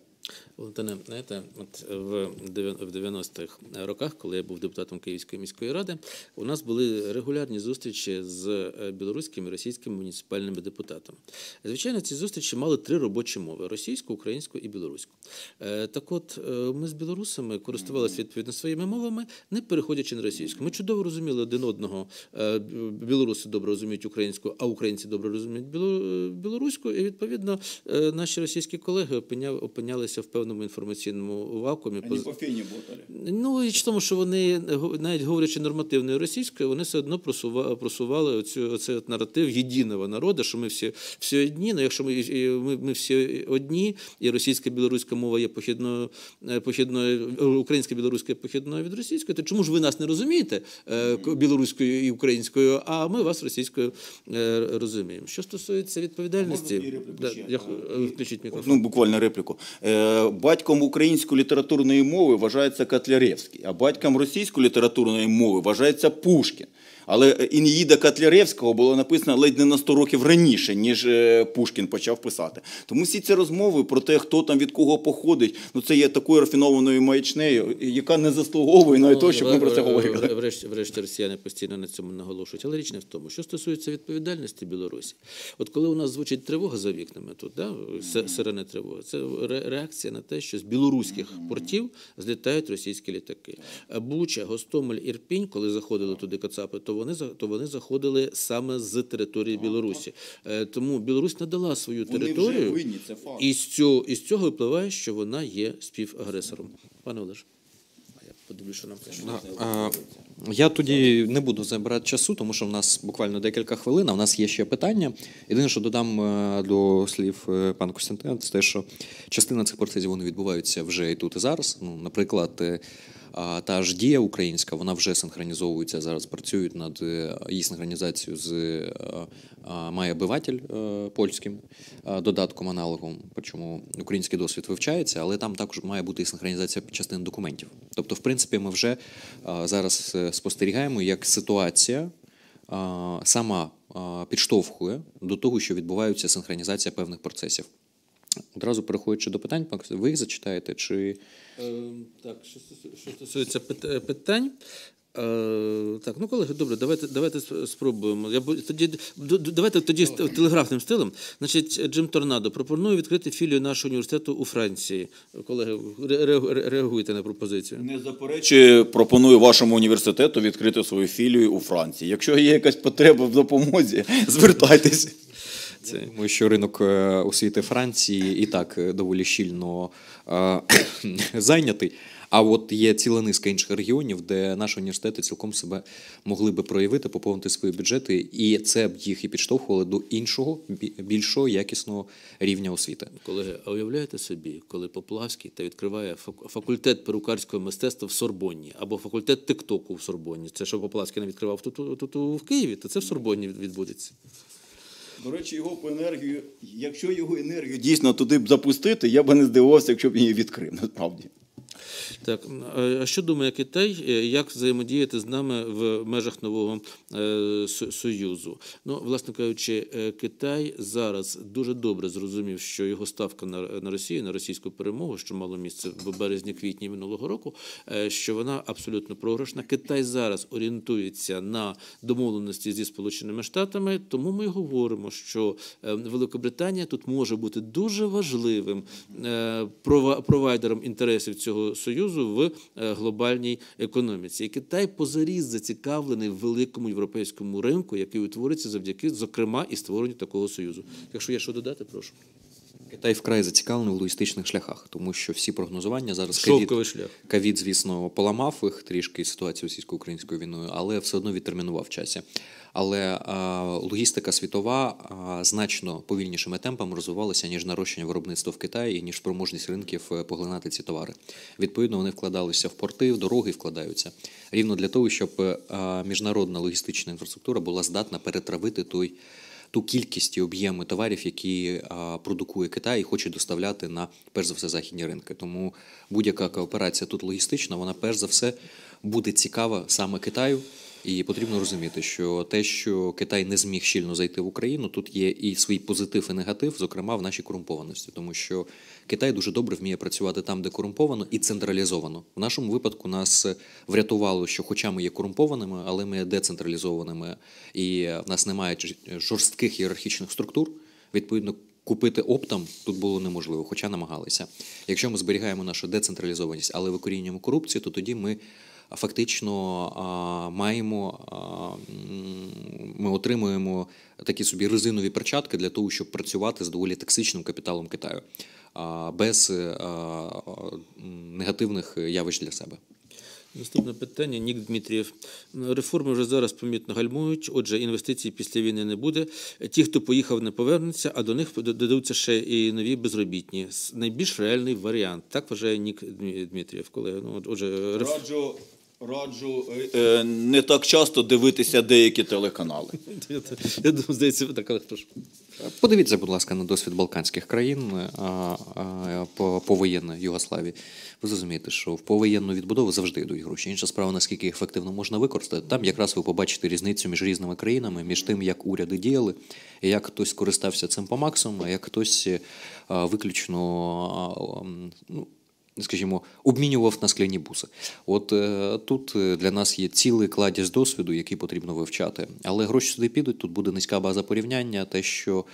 Валентина, знаєте, от в 90-х роках, коли я був депутатом Київської міської ради, у нас були регулярні зустрічі з е, білоруськими і російськими муніципальними депутатами. Звичайно, ці зустрічі мали три робочі мови: російську, українську і білоруську. Е, так, от е, ми з білорусами користувалися відповідно своїми мовами, не переходячи на російську. Ми чудово розуміли один одного. Білоруси добре розуміють українську, а українці добре розуміють білоруську. І відповідно наші російські колеги опинялися в певному певному інформаційному вакуумі. Вони по фені ботали. Ну і тому, що вони навіть говорячи нормативною російською, вони все одно просували, просували оцю, оцей от наратив єдиного народу, що ми всі всі одні. Ну якщо ми ми, ми всі одні, і російська білоруська мова є е, похідною похідною, е, українська білоруська є похідною від російської, то чому ж ви нас не розумієте е, білоруською і українською, а ми вас російською розуміємо? Що стосується відповідальності, да, я, включіть мікрофон. Ну, буквально репліку батьком української літературної мови вважається Котляревський, а батьком російської літературної мови вважається Пушкін. Але е, Інеїда Котляревського було написано ледь не на 100 років раніше, ніж е, Пушкін почав писати. Тому всі ці розмови про те, хто там від кого походить, ну це є такою рафінованою маячнею, яка не заслуговує на ну, те, щоб ми про це говорили. Врешті, врешті росіяни постійно на цьому наголошують. Але річ не в тому, що стосується відповідальності Білорусі, от коли у нас звучить тривога за вікнами, тут да сирена тривога, це реакція на те, що з білоруських портів злітають російські літаки. Буча, Гостомель, Ірпінь, коли заходили туди Кацапи, то вони то вони заходили саме з території Білорусі. Е, тому Білорусь надала свою територію вони і з цього із цього випливає, що вона є співагресором. Пане Олеже. Подивлюсь, що нам пише. Я тоді не буду забирати часу, тому що в нас буквально декілька хвилин. а В нас є ще питання. Єдине, що додам е, до слів е, пана Костянтина, це те, що частина цих процесів вони відбуваються вже і тут і зараз. Ну, наприклад. А та ж дія українська, вона вже синхронізовується зараз. Працюють над е, її синхронізацією з е, має обиватель е, польським додатком, аналогом, чому український досвід вивчається, але там також має бути і синхронізація частин документів. Тобто, в принципі, ми вже зараз спостерігаємо, як ситуація сама підштовхує до того, що відбувається синхронізація певних процесів. Одразу переходячи до питань, ви їх зачитаєте чи. Ем, так, що що стосується е, питань. Е, так, ну колеги, добре, давайте давайте спробуємо. Я тоді давайте тоді телеграфним стилем. Значить, Джим Торнадо пропоную відкрити філію нашого університету у Франції. Колеги, реагуйте на пропозицію. Не заперечую, пропоную вашому університету відкрити свою філію у Франції. Якщо є якась потреба в допомозі, звертайтеся. Це тому що ринок е, освіти Франції і так е, доволі щільно е, зайнятий. А от є ціла низка інших регіонів, де наші університети цілком себе могли би проявити, поповнити свої бюджети, і це б їх і підштовхувало до іншого більшого якісного рівня освіти. Колеги, а уявляєте собі, коли Поплавський та відкриває факультет перукарського мистецтва в Сорбонні або факультет Тиктоку в Сорбонні? Це що Поплавський не відкривав тут, тут, тут в Києві, то це в Сорбонні відбудеться. До речі, його по енергію, якщо його енергію дійсно туди б запустити, я би не здивувався, якщо б її відкрив насправді. Так, а що думає Китай, е, як взаємодіяти з нами в межах нового е, союзу? Ну, власне кажучи, е, Китай зараз дуже добре зрозумів, що його ставка на Росію, на російську перемогу, що мало місце в березні-квітні минулого року, що вона абсолютно програшна. Китай зараз орієнтується на домовленості зі Сполученими Штатами, тому ми говоримо, що Великобританія тут може бути дуже важливим провайдером інтересів цього. Союзу в е, глобальній економіці. І Китай позаріз зацікавлений в великому європейському ринку, який утвориться завдяки, зокрема, і створенню такого союзу. Якщо є що додати, прошу. Китай вкрай зацікавлений в логістичних шляхах, тому що всі прогнозування зараз ковід, звісно, поламав їх трішки ситуацію російсько-українською війною, але все одно відтермінував часі але логістика світова значно повільнішими темпами розвивалася ніж нарощення виробництва в Китаї, і ніж спроможність ринків е, поглинати ці товари. Відповідно, вони вкладалися в порти, в дороги вкладаються рівно для того, щоб е, міжнародна логістична інфраструктура була здатна перетравити той. Ту кількість і об'єми товарів, які а, продукує Китай, і хоче доставляти на перш за все західні ринки. Тому будь-яка кооперація тут логістична, вона перш за все буде цікава саме Китаю. І потрібно розуміти, що те, що Китай не зміг щільно зайти в Україну, тут є і свій позитив і негатив, зокрема в нашій корумпованості, тому що Китай дуже добре вміє працювати там, де корумповано, і централізовано. В нашому випадку нас врятувало, що, хоча ми є корумпованими, але ми децентралізованими, і в нас немає жорстких ієрархічних структур. Відповідно, купити оптом тут було неможливо, хоча намагалися. Якщо ми зберігаємо нашу децентралізованість, але викорінюємо корупцію, то тоді ми фактично маємо, ми отримуємо такі собі резинові перчатки для того, щоб працювати з доволі токсичним капіталом Китаю без е, негативних явищ для себе. Наступне питання, Нік Дмитрієв. Реформи вже зараз помітно гальмують. Отже, інвестицій після війни не буде. Ті, хто поїхав, не повернуться, а до них додаються ще і нові безробітні. Найбільш реальний варіант. Так вважає Нік Дмитрієв. Колеги. Ну, отже, реф... раджу Раджу е, не так часто дивитися деякі телеканали. Я думаю, здається, так прошу. Подивіться, будь ласка, на досвід балканських країн е, повоєнної Югославії. Ви зрозумієте, що в повоєнну відбудову завжди йдуть гроші. Інша справа, наскільки ефективно можна використати. Там якраз ви побачите різницю між різними країнами, між тим, як уряди діяли, як хтось користався цим по максимуму, а як хтось е, виключно ну, Скажімо, обмінював на скляні буси. От е, тут е, для нас є цілий кладіж досвіду, який потрібно вивчати. Але гроші сюди підуть. Тут буде низька база порівняння, те, що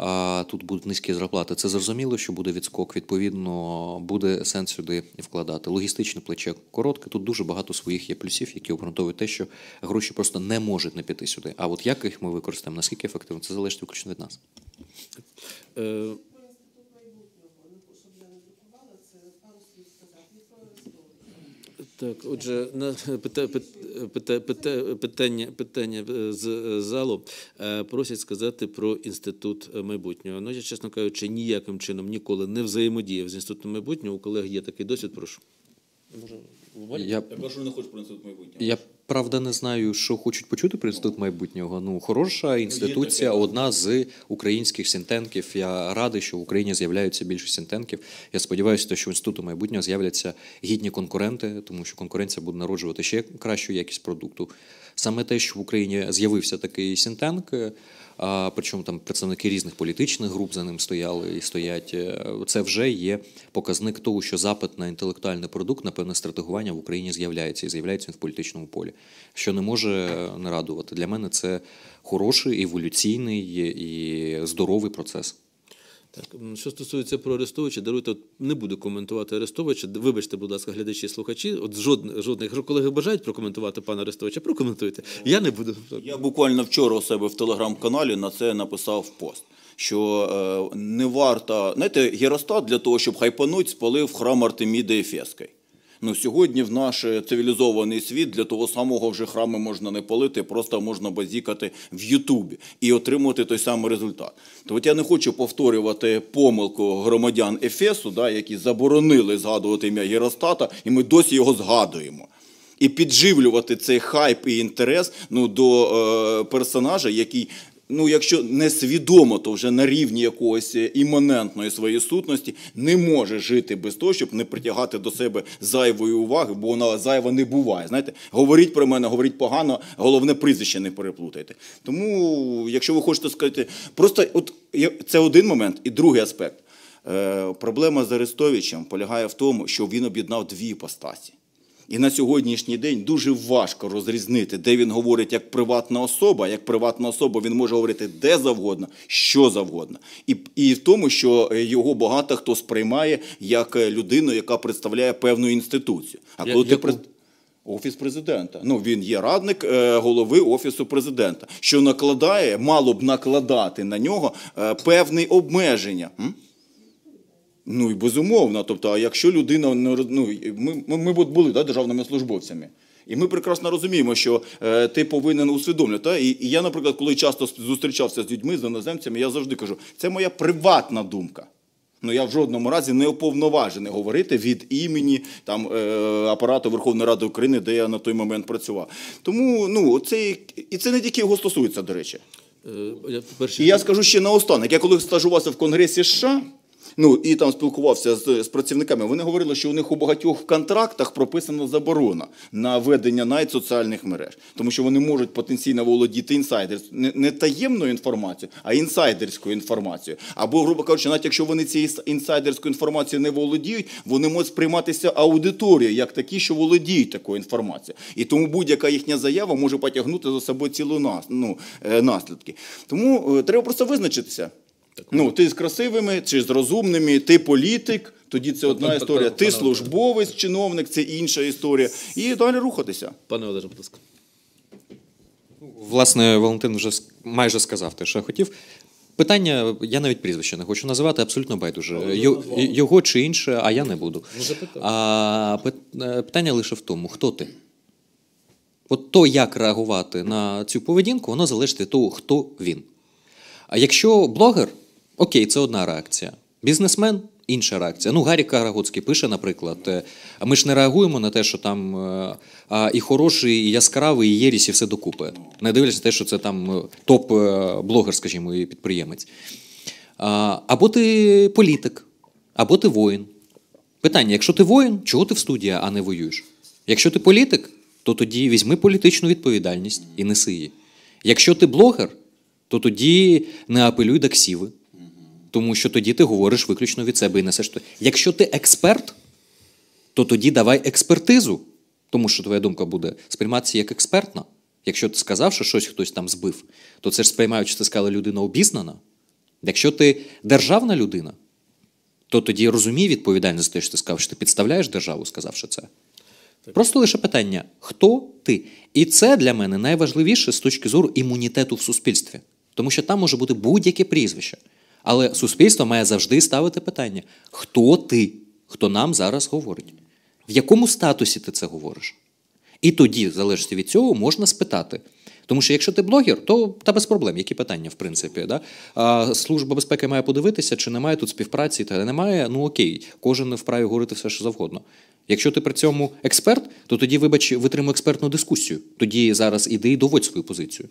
е, тут будуть низькі зарплати. Це зрозуміло, що буде відскок. Відповідно, буде сенс сюди вкладати. Логістичне плече коротке. Тут дуже багато своїх є плюсів, які обґрунтовують те, що гроші просто не можуть не піти сюди. А от як їх ми використаємо, наскільки ефективно, це залежить виключно від нас. Е, Так, отже, на питання питання е, з е, залу е, просять сказати про інститут майбутнього. Ну я чесно кажучи, ніяким чином ніколи не взаємодіяв з інститутом майбутнього. У колег є такий досвід. Прошу. Може, я також не хочу про інститут майбутнього. Я правда не знаю, що хочуть почути про інститут майбутнього. Ну хороша ну, інституція, одна з українських сінтенків. Я радий, що в Україні з'являються більше сінтенків. Я сподіваюся, що в інституту майбутнього з'являться гідні конкуренти, тому що конкуренція буде народжувати ще кращу якість продукту. Саме те, що в Україні з'явився такий сінтенк причому там представники різних політичних груп за ним стояли і стоять. Е, це вже є показник того, що запит на інтелектуальний продукт, на певне стратегування в Україні з'являється і з'являється він в політичному полі, що не може не радувати. Для мене це хороший еволюційний і здоровий процес. Так, що стосується про Арестовича, даруйте, от не буду коментувати Арестовича. Вибачте, будь ласка, глядачі, слухачі. От жодних жодних колеги бажають прокоментувати пана Арестовича. Прокоментуйте. Я не буду. Я буквально вчора у себе в телеграм-каналі на це написав пост. Що е, не варто знаєте, Геростат для того, щоб хайпануть, спалив храм Артеміди Ефеской. Ну сьогодні в наш е, цивілізований світ для того самого вже храми можна не палити, просто можна базікати в Ютубі і отримувати той самий результат. Тобто я не хочу повторювати помилку громадян Ефесу, да, які заборонили згадувати ім'я Єростата, і ми досі його згадуємо. І підживлювати цей хайп і інтерес ну, до е, персонажа, який ну якщо несвідомо, то вже на рівні якогось е, іманентної своєї сутності не може жити без того, щоб не притягати до себе зайвої уваги, бо вона зайва не буває. Знаєте, говоріть про мене, говоріть погано, головне прізвище не переплутайте. Тому, якщо ви хочете сказати, просто от це один момент, і другий аспект. Е, проблема з Арестовичем полягає в тому, що він об'єднав дві постаті. І на сьогоднішній день дуже важко розрізнити, де він говорить як приватна особа. Як приватна особа він може говорити де завгодно, що завгодно, і і в тому, що е, його багато хто сприймає як е, людину, яка представляє певну інституцію. А коли я, ти я... Офіс президента. Ну він є радник е, голови офісу президента, що накладає, мало б накладати на нього е, певні обмеження. М? Ну і безумовно. Тобто, а якщо людина ну, ми, ми, ми були да, державними службовцями. І ми прекрасно розуміємо, що е, ти повинен усвідомлювати. І, і я, наприклад, коли часто зустрічався з людьми, з іноземцями, я завжди кажу, це моя приватна думка. Ну я в жодному разі не уповноважений говорити від імені там е, апарату Верховної Ради України, де я на той момент працював. Тому ну це і це не тільки його стосується, до речі. Е, я, перші... І я скажу ще наостанок. Я коли стажувався в Конгресі США ну і там спілкувався з з працівниками. Вони говорили, що у них у багатьох контрактах прописана заборона на ведення навіть соціальних мереж, тому що вони можуть потенційно володіти інсайдерською не, не таємною інформацією, а інсайдерською інформацією. Або, грубо кажучи, навіть якщо вони цією інсайдерською інформацією не володіють, вони можуть сприйматися аудиторією як такі, що володіють такою інформацією. І тому будь-яка їхня заява може потягнути за собою цілу нас, ну, е, наслідки. Тому е, треба просто визначитися. Ну, ти з красивими чи з розумними, ти політик, тоді це одна історія. Ти службовець, чиновник, це інша історія. І далі рухатися. Пане Олеже, будь ласка. Ну, власне, Валентин вже майже сказав те, що я хотів. Питання, я навіть прізвище не хочу називати, абсолютно байдуже. Йо, його чи інше, а я не буду. Ну, а, е, Питання лише в тому, хто ти. От то, як реагувати на цю поведінку, воно залежить від того, хто він. А якщо блогер, Окей, це одна реакція. Бізнесмен інша реакція. Ну, Гаррі Карагуцький пише, наприклад, е, ми ж не реагуємо на те, що там е, а, і хороший, і яскравий, і єріс, і все докупи. Не дивлячись на те, що це там е, топ-блогер, скажімо, і підприємець. А, або ти політик, або ти воїн. Питання: якщо ти воїн, чого ти в студії, а не воюєш? Якщо ти політик, то тоді візьми політичну відповідальність і неси її. Якщо ти блогер, то тоді не апелюй до ксіви. Тому що тоді ти говориш виключно від себе і несеш. Якщо ти експерт, то тоді давай експертизу, тому що твоя думка буде сприйматися як експертна. Якщо ти сказав, що щось хтось там збив, то це ж сприймають, що ти сказала людина обізнана. Якщо ти державна людина, то тоді розумій відповідальність за те, що ти сказав, що ти підставляєш державу, сказавши це. Так. Просто лише питання: хто ти? І це для мене найважливіше з точки зору імунітету в суспільстві, тому що там може бути будь-яке прізвище. Але суспільство має завжди ставити питання: хто ти, хто нам зараз говорить, в якому статусі ти це говориш? І тоді, в залежності від цього, можна спитати. Тому що якщо ти блогер, то та без проблем, які питання, в принципі. Да? А, Служба безпеки має подивитися, чи немає тут співпраці, та немає, ну окей, кожен вправі говорити все, що завгодно. Якщо ти при цьому експерт, то тоді, вибач, витримуй експертну дискусію. Тоді зараз іди і доводь свою позицію.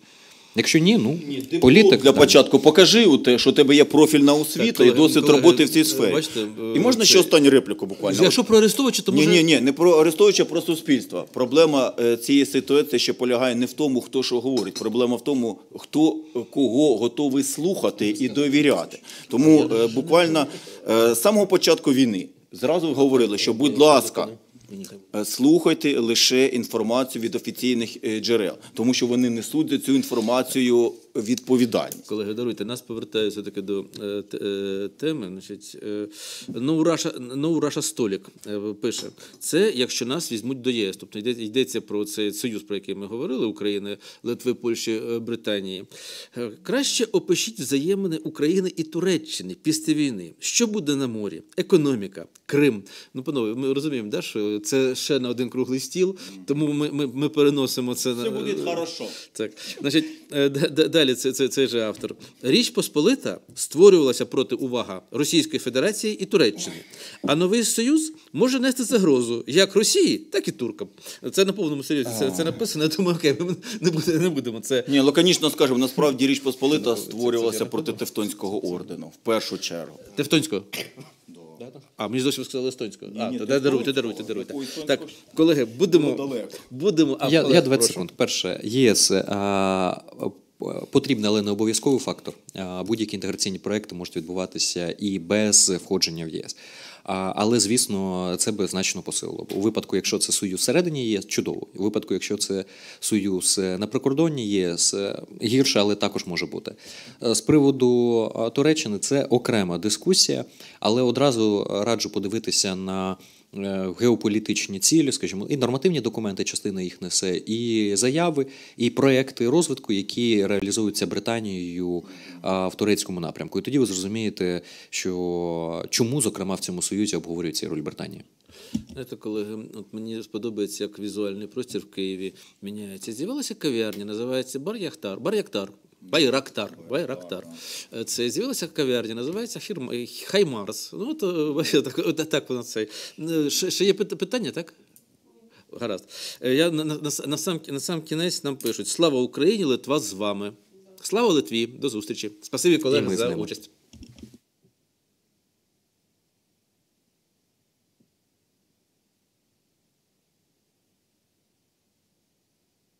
Якщо ні, ну ні, політик ну, для так. початку покажи у те, що у тебе є профільна освіта і е, досвід колеги, роботи в цій е, сфері. Бачите, і е, можна це... ще останню репліку буквально. Якщо про Арестовича, то може... ні, ні, ні, не про Арестовича, про суспільство. Проблема цієї ситуації ще полягає не в тому, хто що говорить. Проблема в тому, хто кого готовий слухати і довіряти. Тому буквально з самого початку війни зразу говорили, що будь ласка. Е, слухайте лише інформацію від офіційних е, джерел, тому що вони несуть цю інформацію відповідальність. Колеги, даруйте, нас повертаються таки до е, е, теми. Значить, е, no ну, ну, Столік е, пише це, якщо нас візьмуть до ЄС, тобто йдеться про цей союз, про який ми говорили України, Литви, Польщі, е, Британії. Краще опишіть взаємини України і Туреччини після війни. Що буде на морі? Економіка, Крим. Ну, панове, ми розуміємо, да, що це ще на один круглий стіл, тому ми ми, ми переносимо це Все на буде хорошо. Так, значить, да далі цей, цей, цей же автор. Річ Посполита створювалася проти увага Російської Федерації і Туреччини. А новий союз може нести загрозу як Росії, так і туркам. Це на повному серйозі. Це, це написано. Я думаю, окей, ми не будемо, не будемо це. Ні, лаконічно скажемо. Насправді Річ Посполита створювалася проти Тевтонського ордену в першу чергу. Тевтонського. А, мені зовсім сказали естонською. даруйте, даруйте, даруйте. Так, колеги, будемо. будемо а, Я колеги, я 20 прошу. секунд. Перше, ЄС а, е, потрібний, але не обов'язковий фактор. Будь-які інтеграційні проекти можуть відбуватися і без входження в ЄС. Але звісно, це би значно посилило. У випадку, якщо це союз всередині ЄС, чудово. У випадку, якщо це союз е, на прикордонні ЄС, е, гірше, але також може бути. Е, з приводу Туреччини, це окрема дискусія, але одразу раджу подивитися на. Е, геополітичні цілі, скажімо, і нормативні документи, частина їх несе, і заяви, і проекти розвитку, які реалізуються Британією е, в турецькому напрямку. І тоді ви зрозумієте, що чому зокрема в цьому союзі обговорюється роль Британії. Знаєте, колеги, от мені сподобається, як візуальний простір в Києві міняється. З'явилася кав'ярня, називається Бар Яхтар. Бар Яхтар. Байрактар. Байрактар. Е, це з'явилася кав'ярня, називається фірма е, Хаймарс. Ну от е, так, так вона це. Ще є питання, так? Гаразд. Я на, на, на сам на сам кінець нам пишуть: Слава Україні! Литва з вами! Слава Литві! До зустрічі! Спасибі, колеги, за участь.